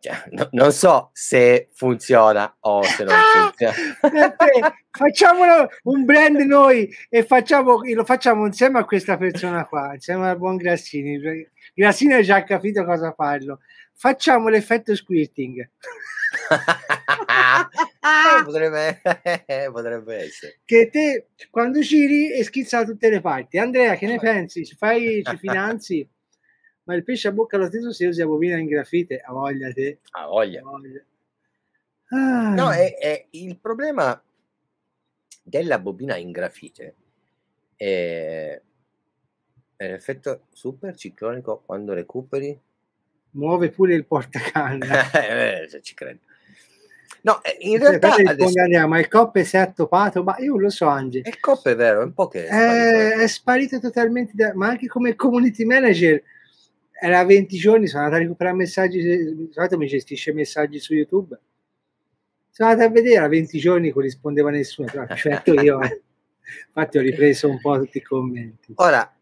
[SPEAKER 2] Cioè, no, non so se funziona o se non ah! funziona.
[SPEAKER 1] Facciamolo un brand noi e facciamo, lo facciamo insieme a questa persona qua, insieme al buon Grassini. Grassini ha già capito cosa farlo. Facciamo l'effetto squirting.
[SPEAKER 2] Eh, potrebbe, eh, potrebbe, essere
[SPEAKER 1] che te quando giri e schizza da tutte le parti. Andrea, che ne pensi? Ci fai, ci finanzi? ma il pesce a bocca allo stesso si usa bovina in grafite,
[SPEAKER 2] a voglia te. A voglia. A voglia. Ah. No, è, è, il problema della bobina in grafite è, è l'effetto super ciclonico quando recuperi. Muove pure il portacanna. [laughs] eh, eh ci credo. No, eh, in cioè, realtà adesso... Andrea, ma il
[SPEAKER 1] coppe si è attopato ma io lo so Ange. Il COP
[SPEAKER 2] è vero, è un po' che...
[SPEAKER 1] È eh, sparito, è sparito totalmente, da... ma anche come community manager era 20 giorni, sono andata a recuperare messaggi, solito mi gestisce messaggi su YouTube. Sono andata a vedere, a 20 giorni corrispondeva nessuno, però certo io, eh. [laughs] infatti ho ripreso un po' tutti i commenti.
[SPEAKER 2] Ora,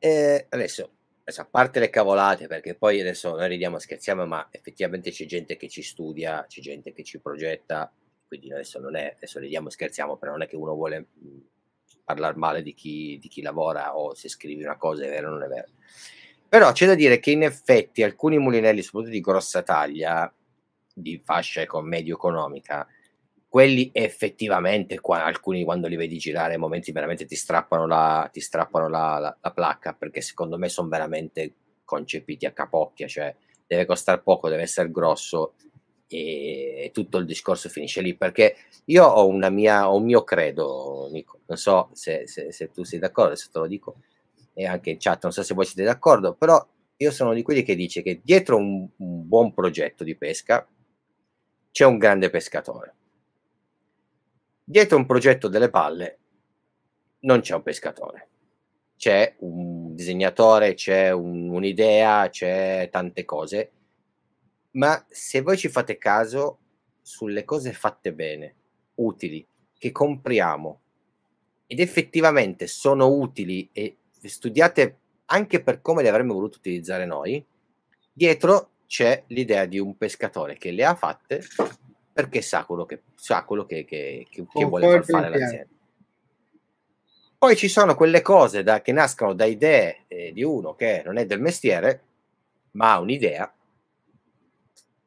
[SPEAKER 2] eh, adesso, adesso, a parte le cavolate, perché poi adesso noi ridiamo, scherziamo, ma effettivamente c'è gente che ci studia, c'è gente che ci progetta, quindi adesso non è, adesso ridiamo, scherziamo, però non è che uno vuole mm, parlare male di chi, di chi lavora o se scrivi una cosa è vero o non è vero però c'è da dire che in effetti alcuni mulinelli, soprattutto di grossa taglia, di fascia ecco, medio-economica, quelli effettivamente, qua, alcuni quando li vedi girare, ai momenti veramente ti strappano la, ti strappano la, la, la placca, perché secondo me sono veramente concepiti a capocchia, cioè deve costare poco, deve essere grosso e tutto il discorso finisce lì perché io ho, una mia, ho un mio credo, Nico, non so se, se, se tu sei d'accordo, se te lo dico e anche in chat, non so se voi siete d'accordo, però io sono di quelli che dice che dietro un, un buon progetto di pesca c'è un grande pescatore. Dietro un progetto delle palle non c'è un pescatore. C'è un disegnatore, c'è un, un'idea, c'è tante cose, ma se voi ci fate caso sulle cose fatte bene, utili, che compriamo ed effettivamente sono utili e studiate anche per come le avremmo voluto utilizzare noi, dietro c'è l'idea di un pescatore che le ha fatte perché sa quello che, sa quello che, che, che, che vuole far fare l'azienda. Poi ci sono quelle cose da, che nascono da idee eh, di uno che non è del mestiere, ma ha un'idea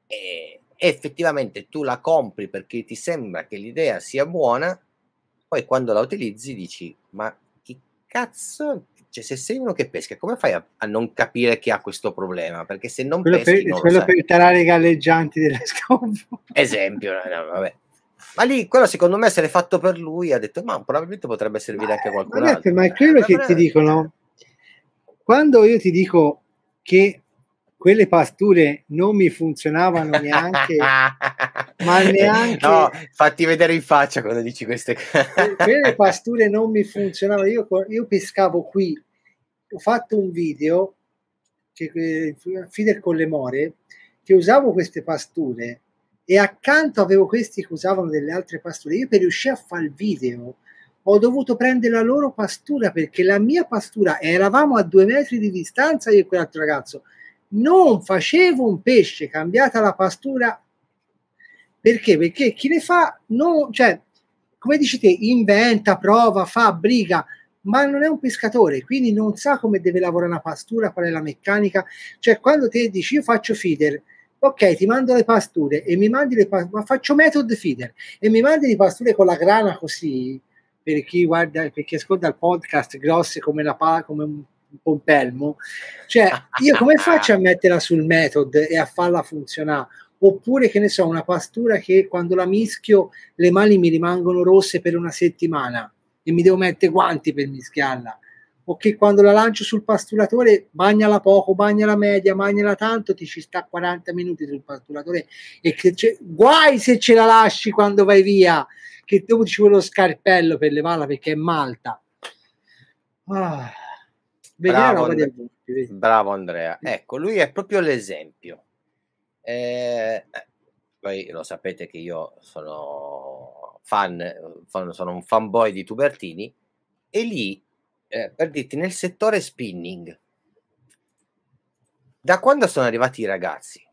[SPEAKER 2] e effettivamente tu la compri perché ti sembra che l'idea sia buona, poi quando la utilizzi dici ma che cazzo cioè, se sei uno che pesca, come fai a, a, non capire che ha questo problema? Perché se non quello peschi, per, non quello per
[SPEAKER 1] tarare i galleggianti della [laughs] scopa.
[SPEAKER 2] Esempio, no, no, Ma lì, quello secondo me se l'è fatto per lui, ha detto, ma probabilmente potrebbe servire ma, anche a qualcun ma altro.
[SPEAKER 1] Ma è quello eh, che ti dicono, quando io ti dico che quelle pasture non mi
[SPEAKER 2] funzionavano neanche
[SPEAKER 1] [laughs] ma [laughs] neanche... No,
[SPEAKER 2] fatti vedere in faccia quando dici queste cose.
[SPEAKER 1] le [laughs] pasture non mi funzionavano, io, io, pescavo qui, ho fatto un video, che, eh, Fidel con le more, che usavo queste pasture e accanto avevo questi che usavano delle altre pasture. Io per riuscire a fare il video ho dovuto prendere la loro pastura perché la mia pastura eravamo a due metri di distanza io e quell'altro ragazzo. Non facevo un pesce, cambiata la pastura perché? Perché chi le fa, no, cioè, come dici te, inventa, prova, fa, briga, ma non è un pescatore, quindi non sa come deve lavorare una pastura, qual è la meccanica. Cioè, quando te dici io faccio feeder, ok, ti mando le pasture e mi mandi le pasture, ma faccio method feeder e mi mandi le pasture con la grana così, per chi guarda, per chi ascolta il podcast, grosse come, la pa- come un pompelmo. Cioè, io come faccio a metterla sul method e a farla funzionare? oppure che ne so, una pastura che quando la mischio le mani mi rimangono rosse per una settimana e mi devo mettere guanti per mischiarla, o che quando la lancio sul pasturatore bagnala poco, bagnala media, bagnala tanto, ti ci sta 40 minuti sul pasturatore e che guai se ce la lasci quando vai via, che dopo ci vuole lo scarpello per levarla perché è malta. Ah, bravo,
[SPEAKER 2] And- bravo Andrea, ecco, lui è proprio l'esempio eh, voi eh, lo sapete che io sono fan, sono un fanboy di Tubertini e lì, eh, per dirti, nel settore spinning, da quando sono arrivati i ragazzi,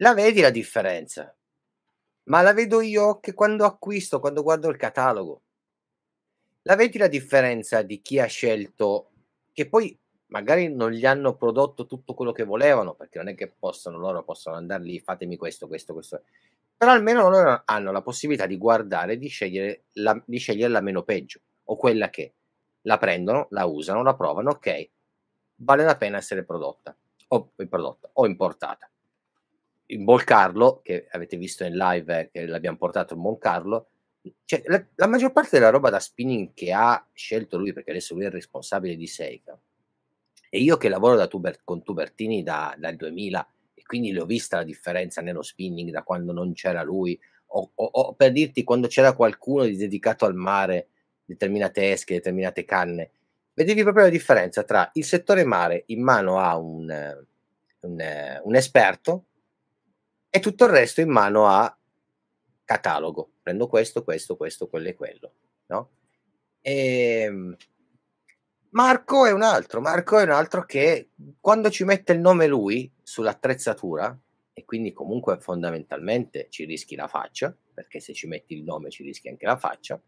[SPEAKER 2] la vedi la differenza? Ma la vedo io che quando acquisto, quando guardo il catalogo, la vedi la differenza di chi ha scelto, che poi magari non gli hanno prodotto tutto quello che volevano, perché non è che possono loro possono andare lì, fatemi questo, questo, questo. Però almeno loro hanno la possibilità di guardare, di scegliere la, di scegliere la meno peggio, o quella che la prendono, la usano, la provano, ok, vale la pena essere prodotta o, eh, prodotta, o importata. In Bolcarlo, che avete visto in live, eh, che l'abbiamo portato in Moncarlo, cioè, la, la, maggior parte della roba da spinning che ha scelto lui, perché adesso lui è il responsabile di Seika, e io che lavoro da tuber- con Tubertini da, dal 2000 e quindi le ho vista la differenza nello spinning da quando non c'era lui, o, o, o per dirti quando c'era qualcuno dedicato al mare, determinate esche, determinate canne, vedevi proprio la differenza tra il settore mare in mano a un, un, un esperto e tutto il resto in mano a catalogo. Prendo questo, questo, questo, quello e quello. No? E, ehm, Marco è un altro, Marco è un altro che quando ci mette il nome lui sull'attrezzatura, e quindi comunque fondamentalmente ci rischi la faccia, perché se ci metti il nome ci rischi anche la faccia,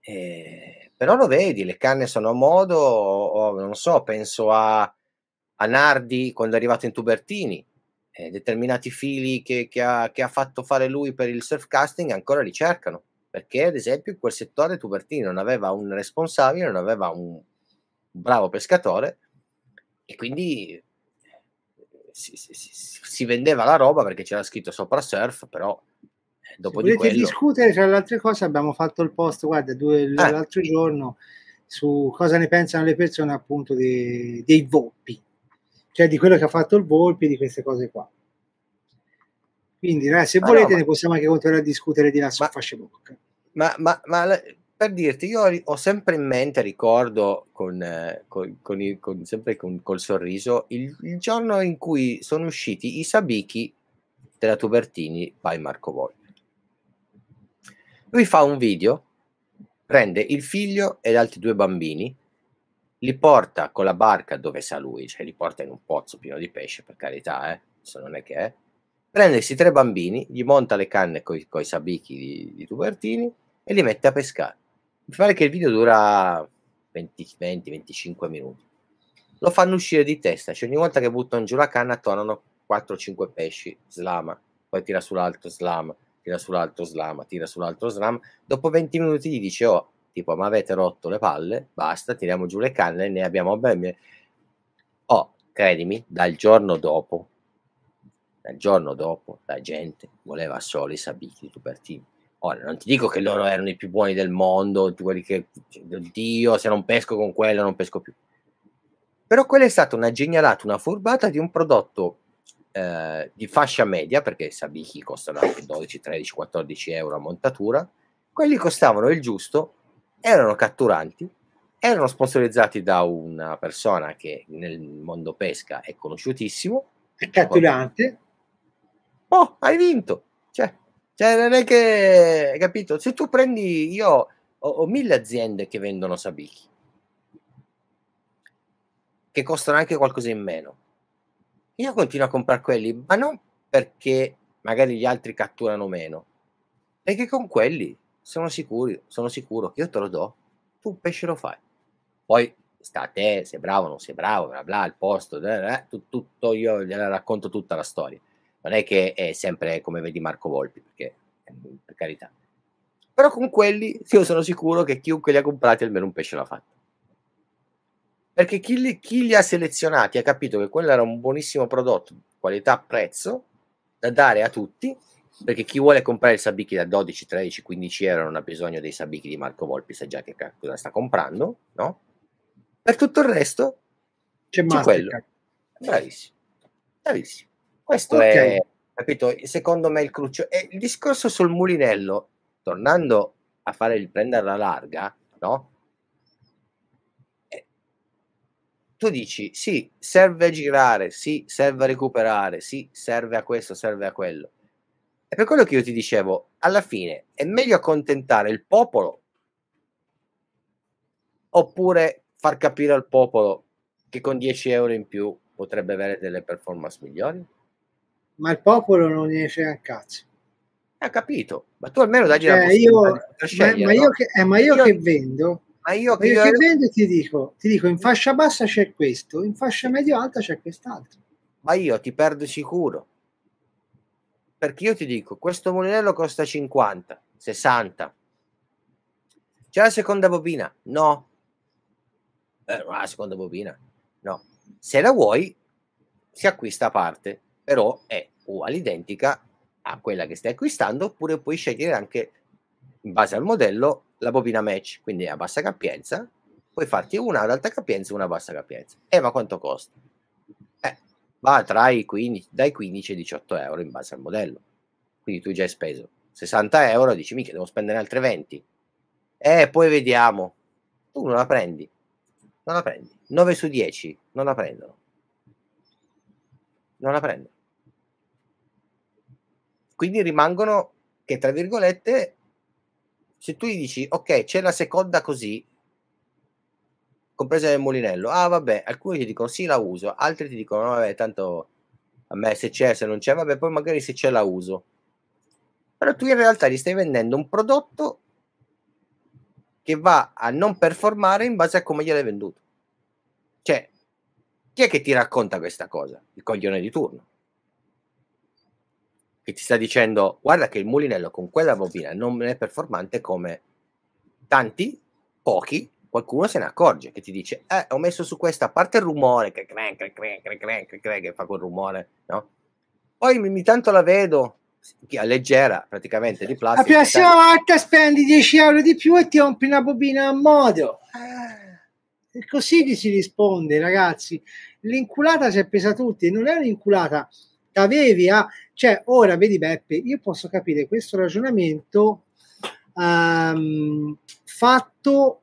[SPEAKER 2] eh, però lo vedi, le canne sono a modo, o, non so, penso a, a Nardi quando è arrivato in Tubertini, eh, determinati fili che, che, ha, che, ha, fatto fare lui per il surfcasting ancora li cercano, perché ad esempio in quel settore Tubertini non aveva un responsabile, non aveva un, bravo pescatore e quindi si, si, si, vendeva la roba perché c'era scritto sopra surf, però eh, dopo Se di quello...
[SPEAKER 1] discutere tra le altre cose abbiamo fatto il post, guarda, due, ah. l'altro giorno su cosa ne pensano le persone appunto dei, dei volpi, cioè di quello che ha fatto il volpi, di
[SPEAKER 2] queste cose qua. Quindi, ragazzi, se ma volete, no, ma... ne
[SPEAKER 1] possiamo anche continuare a discutere di là su
[SPEAKER 2] ma, Facebook. Ma, ma, ma, per dirti, io ho sempre in mente, ricordo con, eh, con, con, il, con sempre col sorriso, il, il, giorno in cui sono usciti i sabichi della Tubertini by Marco Volpi. Lui fa un video, prende il figlio ed altri due bambini, li porta con la barca dove sa lui, cioè li porta in un pozzo pieno di pesce, per carità, eh, se non è che è. Prende questi tre bambini, gli monta le canne con i sabichi di, di Tubertini e li mette a pescare mi pare che il video dura 20-25 minuti. Lo fanno uscire di testa, cioè ogni volta che buttano giù la canna tornano 4-5 pesci, slama, poi tira sull'altro slama, tira sull'altro slama, tira sull'altro slama. Dopo 20 minuti gli dice, oh, tipo, ma avete rotto le palle, basta, tiriamo giù le canne, ne abbiamo ben... Oh, credimi, dal giorno dopo, dal giorno dopo, la gente voleva solo i Sabicchi di Tupertino. Ora, non ti dico che loro erano i più buoni del mondo, quelli che, cioè, oddio, se non pesco con quello non pesco più. Però quella è stata una genialata, una furbata di un prodotto eh, di fascia media, perché sabichi costano anche 12, 13, 14 euro a montatura, quelli costavano il giusto, erano catturanti, erano sponsorizzati da una persona che nel mondo pesca è conosciutissimo. È catturante. Oh, hai vinto! Cioè, non è che, capito? Se tu prendi, io ho, ho mille aziende che vendono Sabichi, che costano anche qualcosa in meno. Io continuo a comprare quelli, ma non perché magari gli altri catturano meno, perché con quelli sono sicuro, sono sicuro che io te lo do, tu pesce lo fai. Poi sta a te, sei bravo, non sei bravo, bla bla, il posto, eh, eh, tutto io gliela racconto tutta la storia non è che è sempre come vedi Marco Volpi, perché ehm, per carità. Però con quelli io sono sicuro che chiunque li ha comprati almeno un pesce l'ha fatto. Perché chi li, chi li ha selezionati ha capito che quello era un buonissimo prodotto, qualità-prezzo, da dare a tutti, perché chi vuole comprare il Sabicchi da 12, 13, 15 euro non ha bisogno dei Sabicchi di Marco Volpi, sa già che cosa sta comprando, no? Per tutto il resto c'è, c'è quello. Bravissimo, bravissimo. Questo okay. è, capito, secondo me il cruccio. E il discorso sul mulinello, tornando a fare il prendere la larga, no? Eh, tu dici, sì, serve a girare, sì, serve a recuperare, sì, serve a questo, serve a quello. E per quello che io ti dicevo, alla fine è meglio accontentare il popolo oppure far capire al popolo che con 10 euro in più potrebbe avere delle performance migliori?
[SPEAKER 1] ma il popolo non ne frega un cazzo.
[SPEAKER 2] Ha eh, capito, ma tu almeno dai cioè, la io, ma, ma, io che, eh, ma io io, che
[SPEAKER 1] vendo, ma io che, io che vendo ti dico, ti dico, in fascia bassa c'è questo, in fascia medio-alta c'è quest'altro. Ma io ti perdo
[SPEAKER 2] sicuro, perché io ti dico, questo mulinello costa 50, 60. C'è la seconda bobina? No. Eh, la seconda bobina? No. Se la vuoi, si acquista a parte però è uguale identica a quella che stai acquistando, oppure puoi scegliere anche in base al modello la bobina match, quindi a bassa capienza, puoi farti una ad alta capienza e una a bassa capienza. Eh, ma quanto costa? Eh, va tra i 15, dai 15 ai 18 euro in base al modello. Quindi tu già hai speso 60 euro, dici mica devo spendere altre 20. Eh, poi vediamo. Tu non la prendi. Non la prendi. 9 su 10 non la prendono. Non la prendono. Quindi rimangono che, tra virgolette, se tu gli dici, ok, c'è la seconda così, compresa nel mulinello, ah vabbè, alcuni ti dicono sì la uso, altri ti dicono no, vabbè, tanto a me se c'è, se non c'è, vabbè, poi magari se c'è la uso. Però tu in realtà gli stai vendendo un prodotto che va a non performare in base a come gliel'hai venduto. Cioè, chi è che ti racconta questa cosa? Il coglione di turno che ti sta dicendo guarda che il mulinello con quella bobina non è performante come tanti, pochi, qualcuno se ne accorge che ti dice eh, ho messo su questa, a parte il rumore che, cren, cren, cren, che fa quel rumore, no? Poi ogni tanto la vedo a leggera praticamente di plastica. La prossima
[SPEAKER 1] volta spendi 10 euro di più e ti rompi una bobina a modo. Ah. E così gli si risponde, ragazzi. L'inculata si è presa tutti, non è un'inculata avevi a... Cioè, ora vedi Beppe, io posso capire questo ragionamento um, fatto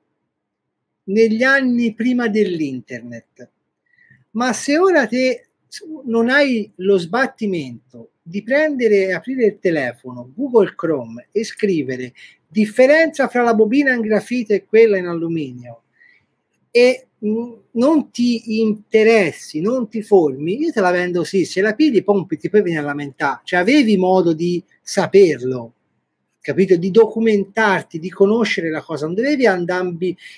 [SPEAKER 1] negli anni prima dell'internet. Ma se ora te non hai lo sbattimento di prendere e aprire il telefono, Google Chrome e scrivere differenza fra la bobina in grafite e quella in alluminio e non ti interessi, non ti formi, io te la vendo sì, se la pigli pompiti, poi vieni a lamentare. Cioè avevi modo di saperlo, capito? Di documentarti, di conoscere la cosa, non dovevi andare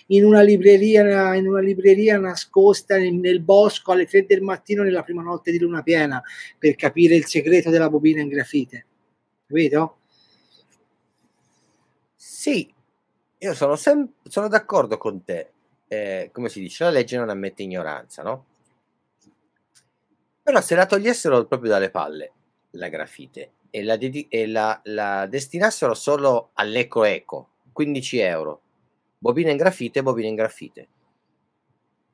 [SPEAKER 1] in una libreria, in una libreria nascosta nel, nel bosco alle tre del mattino nella prima notte di luna piena per capire il segreto della bobina in grafite, capito?
[SPEAKER 2] Sì, io sono, sem- sono d'accordo con te eh, come si dice, la legge non ammette ignoranza, no? Però se la togliessero proprio dalle palle, la grafite, e la, dedi- e la, la destinassero solo all'eco eco, 15 euro, bobina in grafite, bobina in grafite,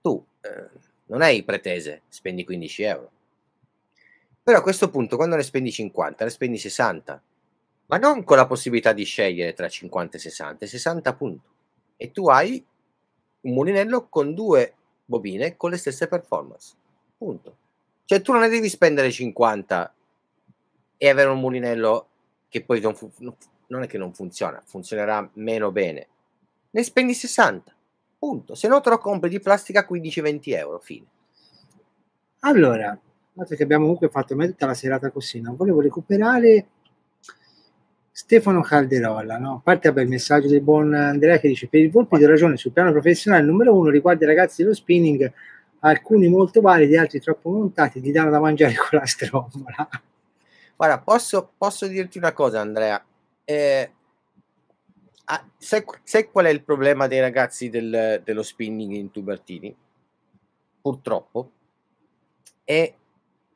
[SPEAKER 2] tu eh, non hai pretese, spendi 15 euro. Però a questo punto quando ne spendi 50, ne spendi 60, ma non con la possibilità di scegliere tra 50 e 60, 60 punto. E tu hai un mulinello con due bobine con le stesse performance. Punto. Cioè tu non ne devi spendere 50 e avere un mulinello che poi non, fu- non è che non funziona, funzionerà meno bene. Ne spendi 60. Punto. Se no te lo compri di plastica 15-20 euro. Fine. Allora, dato che abbiamo comunque fatto
[SPEAKER 1] tutta la serata così, non volevo recuperare Stefano Calderolla, no? parte per il messaggio del buon Andrea che dice per il Volpi di ragione sul piano professionale numero uno riguarda i ragazzi dello spinning alcuni molto validi, altri troppo montati ti danno da mangiare con la strombola [laughs]
[SPEAKER 2] guarda posso, posso dirti una cosa Andrea eh, ah, sai, sai, qual è il problema dei ragazzi del, dello spinning in Tubertini? purtroppo è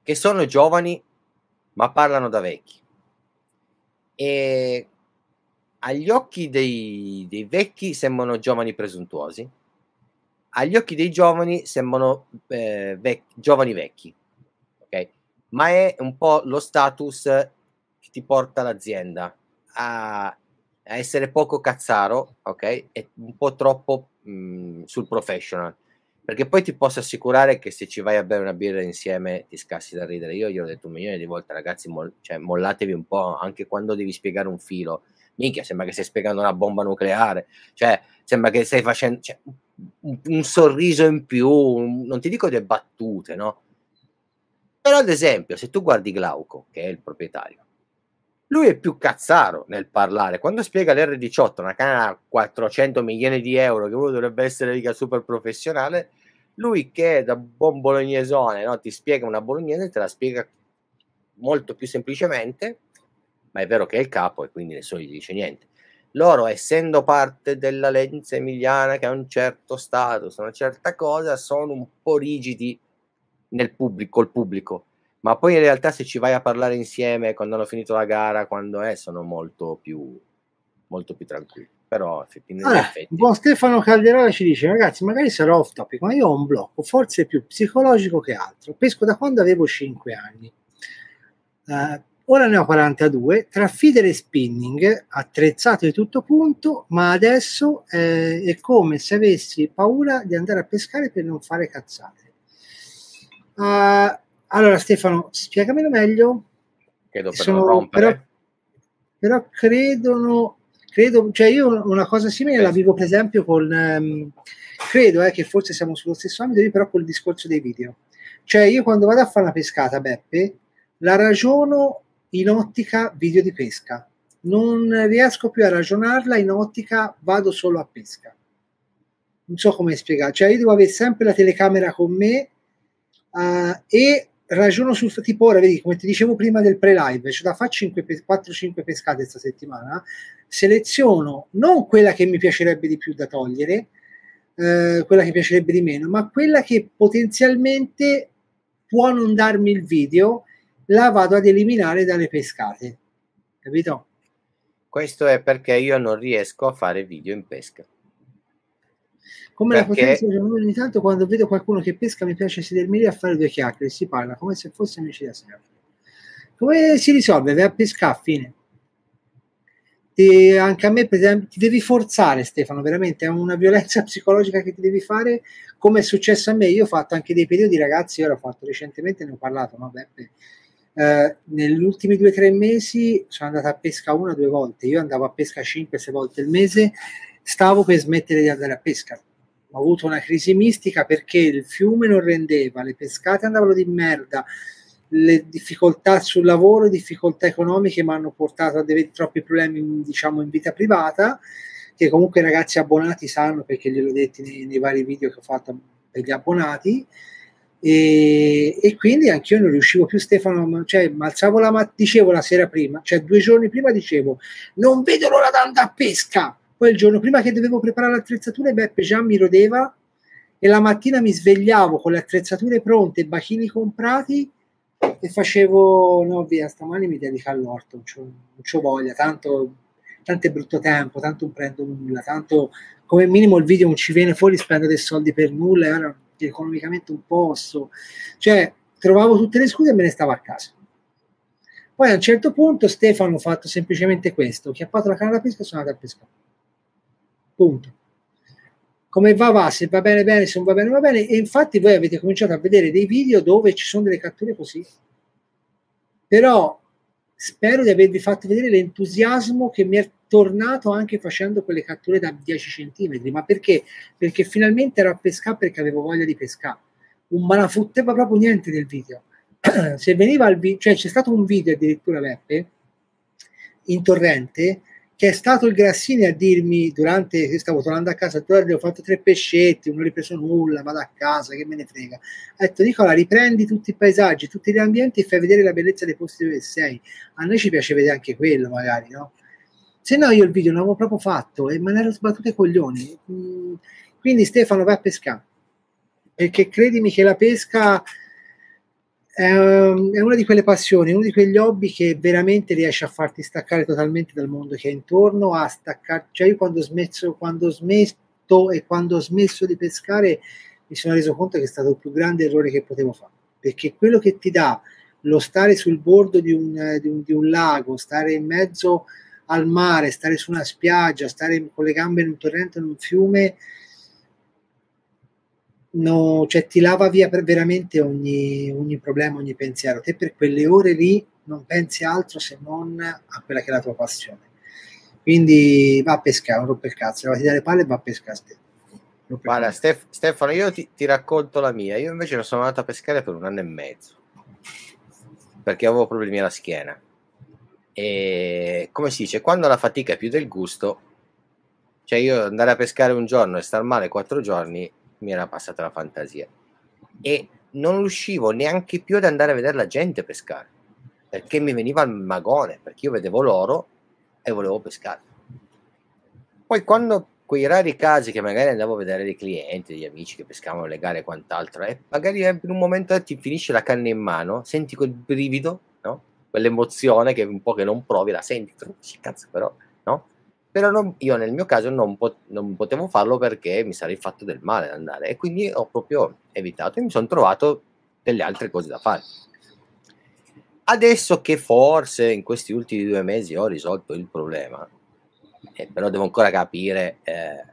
[SPEAKER 2] che sono giovani ma parlano da vecchi e agli occhi dei, dei vecchi sembrano giovani presuntuosi, agli occhi dei giovani sembrano eh, vec- giovani vecchi, ok? Ma è un po' lo status che ti porta l'azienda a, a essere poco cazzaro, ok? E un po' troppo mh, mm, sul professional perché poi ti posso assicurare che se ci vai a bere una birra insieme ti scassi da ridere. Io gli ho detto un milione di volte, ragazzi, mol- cioè, mollatevi un po', anche quando devi spiegare un filo. Minchia, sembra che stai spiegando una bomba nucleare, cioè, sembra che stai facendo cioè, un, un, sorriso in più, un, non ti dico delle battute, no? Però ad esempio, se tu guardi Glauco, che è il proprietario, lui è più cazzaro nel parlare. Quando spiega l'R18, una canna a 400 milioni di euro, che uno dovrebbe essere mica super professionale, lui che è da buon bolognesone no, ti spiega una bolognese, te la spiega molto più semplicemente, ma è vero che è il capo e quindi nessuno gli dice niente. Loro, essendo parte della Lenza Emiliana, che ha un certo status, una certa cosa, sono un po' rigidi nel pubblico, col pubblico ma poi in realtà se ci vai a parlare insieme quando hanno finito la gara, quando è, sono molto più, molto più tranquilli. Però in ah, effetti...
[SPEAKER 1] Buon Stefano Calderone ci dice, ragazzi, magari sarò off topic, ma io ho un blocco, forse più psicologico che altro. Pesco da quando avevo 5 anni. Uh, ora ne ho 42, tra feeder e spinning, attrezzato di tutto punto, ma adesso eh, è come se avessi paura di andare a pescare per non fare cazzate. Uh, allora Stefano, spiegamelo meglio. Credo per sono, rompere. Però, però credono, credo, cioè io una cosa simile sì. la vivo per esempio con, um, credo eh, che forse siamo sullo stesso ambito, io però col discorso dei video. Cioè io quando vado a fare una pescata, Beppe, la ragiono in ottica video di pesca. Non riesco più a ragionarla in ottica vado solo a pesca. Non so come spiegare, cioè io devo avere sempre la telecamera con me uh, e ragiono sul tipo ora, vedi, come ti dicevo prima del pre-live, cioè da fa 4-5 pescate questa settimana, seleziono non quella che mi piacerebbe di più da togliere, eh, quella che piacerebbe di meno, ma quella che potenzialmente può non darmi il video, la vado ad eliminare dalle pescate. Capito?
[SPEAKER 2] Questo è perché io non riesco a fare video in pesca. Come Perché... la potenza
[SPEAKER 1] dell'amore ogni tanto quando vedo qualcuno che pesca mi piace sedermi lì a fare due chiacchiere, si parla come se fosse amici da sempre. Come si risolve? Vai a pescare, a fine. E anche a me, per esempio, ti devi forzare, Stefano, veramente è una violenza [laughs] psicologica che ti devi fare, come è successo a me. Io ho fatto anche dei periodi, ragazzi, ora ho fatto recentemente, ne ho parlato, ma Beppe, eh, negli ultimi due o tre mesi sono andato a pesca una o due volte, io andavo a pesca 5-6 volte al mese, stavo per smettere di andare a pesca ho avuto una crisi mistica perché il fiume non rendeva, le pescate andavano di merda, le difficoltà sul lavoro, difficoltà economiche mi hanno portato a dei troppi problemi diciamo in vita privata che comunque i ragazzi abbonati sanno perché gliel'ho detto nei, nei vari video che ho fatto per gli abbonati e, e quindi anch'io non riuscivo più Stefano, cioè alzavo la mattina, dicevo la sera prima, cioè due giorni prima dicevo non vedo l'ora d'andare a pesca poi il giorno prima che dovevo preparare le attrezzature, Beppe già mi rodeva e la mattina mi svegliavo con le attrezzature pronte, bacini comprati e facevo no via stamani mi dedico all'orto non c'ho, voglia tanto, tanto è brutto tempo tanto non prendo nulla tanto come minimo il video non ci viene fuori spendo dei soldi per nulla era economicamente un posso cioè trovavo tutte le scuse e me ne stavo a casa poi a un certo punto Stefano ha fatto semplicemente questo ho chiappato la canna da pesca e sono andato a pescare Punto. Come va va, se va bene bene, se non va bene va bene. E infatti voi avete cominciato a vedere dei video dove ci sono delle catture così. Però spero di avervi fatto vedere l'entusiasmo che mi è tornato anche facendo quelle catture da 10 cm. Ma perché? Perché finalmente ero a pescare perché avevo voglia di pescare. Un manafutteva proprio niente del video. [clears throat] se veniva al video, cioè c'è stato un video addirittura Beppe in torrente che è stato il Grassini a dirmi durante che stavo tornando a casa, guarda, ho fatto tre pescetti, non ho ripreso nulla, vado a casa, che me ne frega. Ha detto Nicola, riprendi tutti i paesaggi, tutti gli ambienti e fai vedere la bellezza dei posti dove sei. A noi ci piace vedere anche quello, magari, no? Se no io il video non l'avevo proprio fatto e me ne ero sbattuto i coglioni. Mm, quindi Stefano va a pescare, perché credimi che la pesca Ehm, è, una di quelle passioni, uno di quegli hobby che veramente riesce a farti staccare totalmente dal mondo che è intorno, a staccare, cioè io quando ho smesso, quando ho e quando ho smesso di pescare mi sono reso conto che è stato il più grande errore che potevo fare, perché quello che ti dà lo stare sul bordo di un, di un, di un lago, stare in mezzo al mare, stare su una spiaggia, stare con le gambe in un torrente, in un fiume, no, cioè, ti lava via per veramente ogni, ogni problema, ogni pensiero. Te per quelle ore lì non pensi altro se non a quella che è la tua passione. Quindi va a pescare, non rompe il cazzo, levati dalle palle e va a pescare. Stefano.
[SPEAKER 2] Guarda, Stef- Stefano, io ti, ti, racconto la mia. Io invece non sono andato a pescare per un anno e mezzo perché avevo problemi alla schiena. E come si dice, quando la fatica è più del gusto, cioè io andare a pescare un giorno e star male quattro giorni mi era passata la fantasia e non riuscivo neanche più ad andare a vedere la gente pescare perché mi veniva il magone perché io vedevo l'oro e volevo pescare poi quando quei rari casi che magari andavo a vedere dei clienti, degli amici che pescavano le gare e quant'altro, e magari in un momento ti finisce la canna in mano, senti quel brivido, no? quell'emozione che un po' che non provi, la senti, cazzo però però non, io nel mio caso non, pot- non, potevo farlo perché mi sarei fatto del male ad andare e quindi ho proprio evitato e mi sono trovato delle altre cose da fare. Adesso che forse in questi ultimi due mesi ho risolto il problema, eh, però devo ancora capire eh,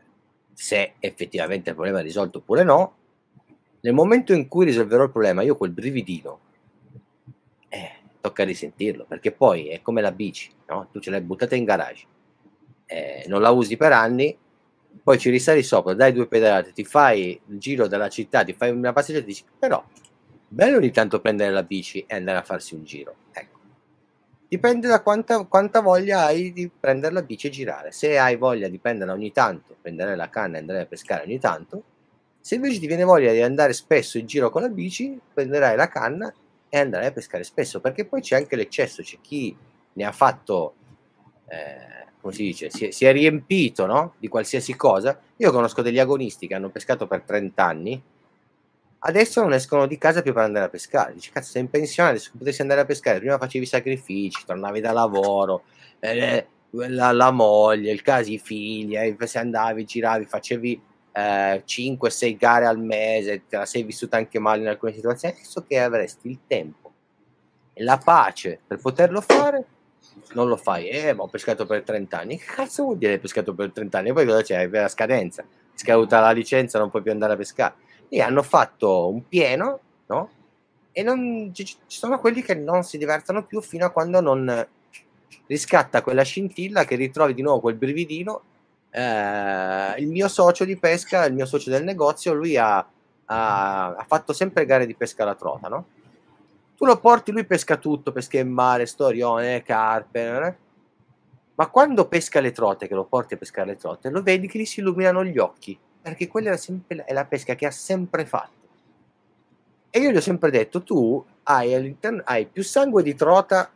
[SPEAKER 2] se effettivamente il problema è risolto oppure no, nel momento in cui risolverò il problema io quel brividino eh, tocca risentirlo perché poi è come la bici, no? tu ce l'hai buttata in garage eh, non la usi per anni, poi ci risali sopra, dai due pedalate, ti fai il giro della città, ti fai una passeggiata e dici però bello ogni tanto prendere la bici e andare a farsi un giro. Ecco. Dipende da quanta, quanta, voglia hai di prendere la bici e girare. Se hai voglia di prenderla ogni tanto, prendere la canna e andare a pescare ogni tanto, se invece ti viene voglia di andare spesso in giro con la bici, prenderai la canna e andrai a pescare spesso, perché poi c'è anche l'eccesso, c'è chi ne ha fatto... Eh, come si dice, si è, si è riempito no? di qualsiasi cosa. Io conosco degli agonisti che hanno pescato per 30 anni, adesso non escono di casa più per andare a pescare. Dici, cazzo, sei in pensione, adesso potessi andare a pescare, prima facevi sacrifici, tornavi da lavoro, eh, eh la, la, moglie, il caso, i figli, eh, se andavi, giravi, facevi eh, 5-6 gare al mese, te la sei vissuta anche male in alcune situazioni, adesso che avresti il tempo e la pace per poterlo fare, non lo fai, eh, ma ho pescato per 30 anni. Che cazzo vuol dire pescato per 30 anni? E poi cosa c'è? La scadenza, scaduta la licenza, non puoi più andare a pescare. Lì hanno fatto un pieno, no? E non, ci, ci sono quelli che non si divertono più fino a quando non riscatta quella scintilla che ritrovi di nuovo quel brividino. Eh, il mio socio di pesca, il mio socio del negozio, lui ha, ha, ha fatto sempre gare di pesca alla trota, no? Tu lo porti, lui pesca tutto, pesca in mare, storione, carpe. Eh? Ma quando pesca le trote, che lo porti a pescare le trote, lo vedi che gli si illuminano gli occhi, perché quella è, sempre, è la pesca che ha sempre fatto. E io gli ho sempre detto, tu hai, hai più sangue di trota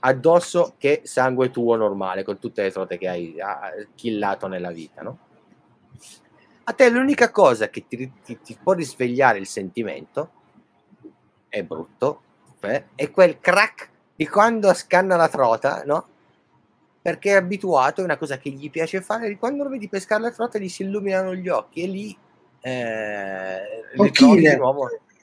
[SPEAKER 2] addosso che sangue tuo normale, con tutte le trote che hai killato nella vita, no? A te l'unica cosa che ti, ti, ti può risvegliare il sentimento è brutto, eh, è quel crack di quando scanna la trota, no? Perché è abituato, è una cosa che gli piace fare, quando lo vedi pescare la trota gli si illuminano gli occhi e lì eh, un killer.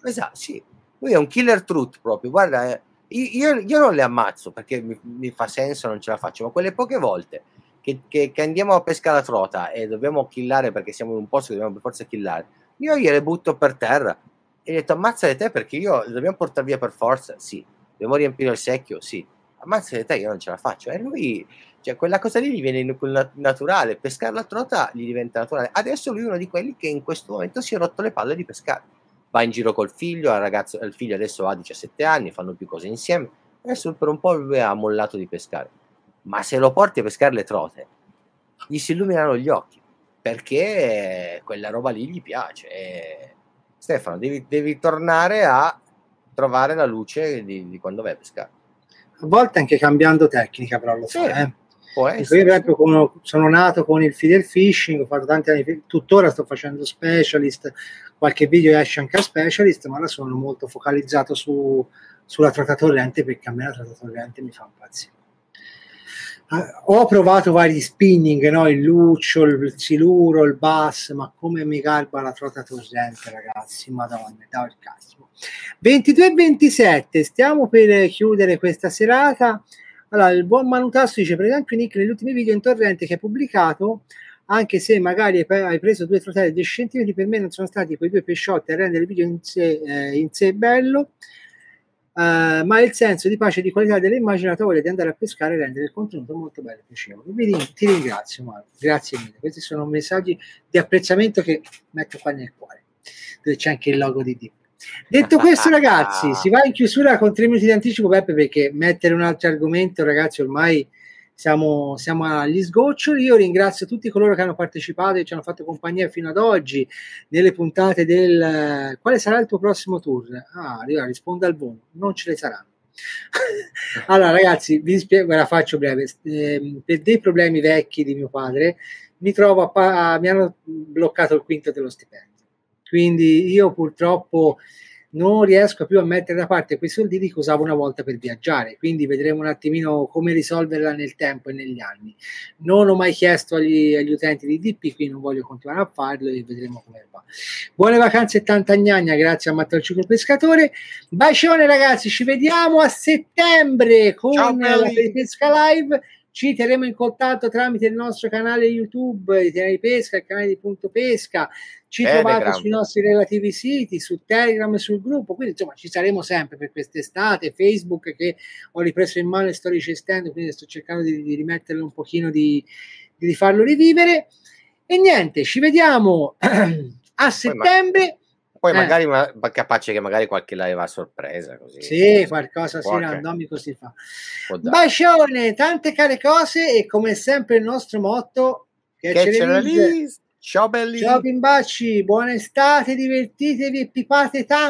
[SPEAKER 2] Esatto, sì. Lui è un killer truth proprio. Guarda, eh, io, io, non le ammazzo perché mi, mi, fa senso, non ce la faccio, ma quelle poche volte che, che, che, andiamo a pescare la trota e dobbiamo killare perché siamo in un posto che dobbiamo per forza killare, io gliele butto per terra e gli ho detto ammazzate te perché io le dobbiamo portare via per forza, sì, dobbiamo riempire il secchio, sì, ammazzate te, io non ce la faccio. E lui, cioè quella cosa lì gli viene naturale, pescare la trota gli diventa naturale. Adesso lui è uno di quelli che in questo momento si è rotto le palle di pescare. Va in giro col figlio, il, ragazzo, il figlio adesso ha 17 anni, fanno più cose insieme. Adesso per un po' lui ha mollato di pescare. Ma se lo porti a pescare le trote, gli si illuminano gli occhi perché quella roba lì gli piace. E Stefano, devi, devi tornare a trovare la luce di, di, quando vai a pescare.
[SPEAKER 1] A volte anche cambiando tecnica, però lo sì, fa. Eh. Io proprio con, sono nato con il fidel fishing, ho fatto tanti anni, tuttora sto facendo specialist, qualche video esce anche a specialist, ma ora sono molto focalizzato su, sulla trattatorrente perché a me la trattatorrente mi fa impazzire ho provato vari spinning, no? il luccio, il siluro, il bass, ma come mi garba la trota torrente, ragazzi, madonna, dai il cazzo. 22-27, e stiamo per chiudere questa serata. Allora, il buon Manutasso dice, per anche Nick, negli ultimi video in torrente che ha pubblicato, anche se magari hai preso due trotelle di 10 cm, per me non sono stati quei due pesciotti a rendere il video in sé, eh, in sé bello, Uh, ma il senso di pace e di qualità la voglia di andare a pescare e rendere il contenuto molto bello e piacevole. Vi ti ringrazio, Marco. Grazie mille. Questi sono messaggi di apprezzamento che metto qua nel cuore, dove c'è anche il logo di Dio.
[SPEAKER 2] Detto questo, [laughs] ragazzi, si va
[SPEAKER 1] in chiusura con tre minuti di anticipo, Beppe, perché mettere un altro argomento, ragazzi, ormai siamo, siamo, agli sgoccioli. Io ringrazio tutti coloro che hanno partecipato e ci hanno fatto compagnia fino ad oggi nelle puntate del quale sarà il tuo prossimo tour? Ah, arriva, risponde al volo, non ce ne saranno. [laughs] allora, ragazzi, vi spiego, ve la faccio breve. Eh, per dei problemi vecchi di mio padre, mi trovo a, pa- mi hanno bloccato il quinto dello stipendio. Quindi io purtroppo non riesco più a mettere da parte quei soldini che usavo una volta per viaggiare, quindi vedremo un attimino come risolverla nel tempo e negli anni. Non ho mai chiesto agli, agli utenti di DP, quindi non voglio continuare a farlo e vedremo come va. Buone vacanze e tanta gnagna, grazie a Matteo Ciclo Pescatore. Bacione ragazzi, ci vediamo a settembre con Ciao, la Pesca Live ci terremo in contatto tramite il nostro canale YouTube di Teneri Pesca, il canale di Punto Pesca. Ci Telegram. trovate sui nostri relativi siti, su Telegram e sul gruppo, quindi insomma ci saremo sempre per quest'estate, Facebook che ho ripreso in mano e sto ricestendo, quindi sto cercando di, di rimetterlo un pochino, di, di rifarlo rivivere. E niente, ci vediamo [clears throat] a settembre.
[SPEAKER 2] Poi, ma, poi eh. magari ma, capace che magari qualche live a sorpresa così. Sì, così. qualcosa qualche... sì, randomico si fa.
[SPEAKER 1] Bacione, tante care cose e come sempre il nostro motto che, che c'è lì. Ciao belli. Ciao bimbaci, buona estate, divertitevi e pipate tanto.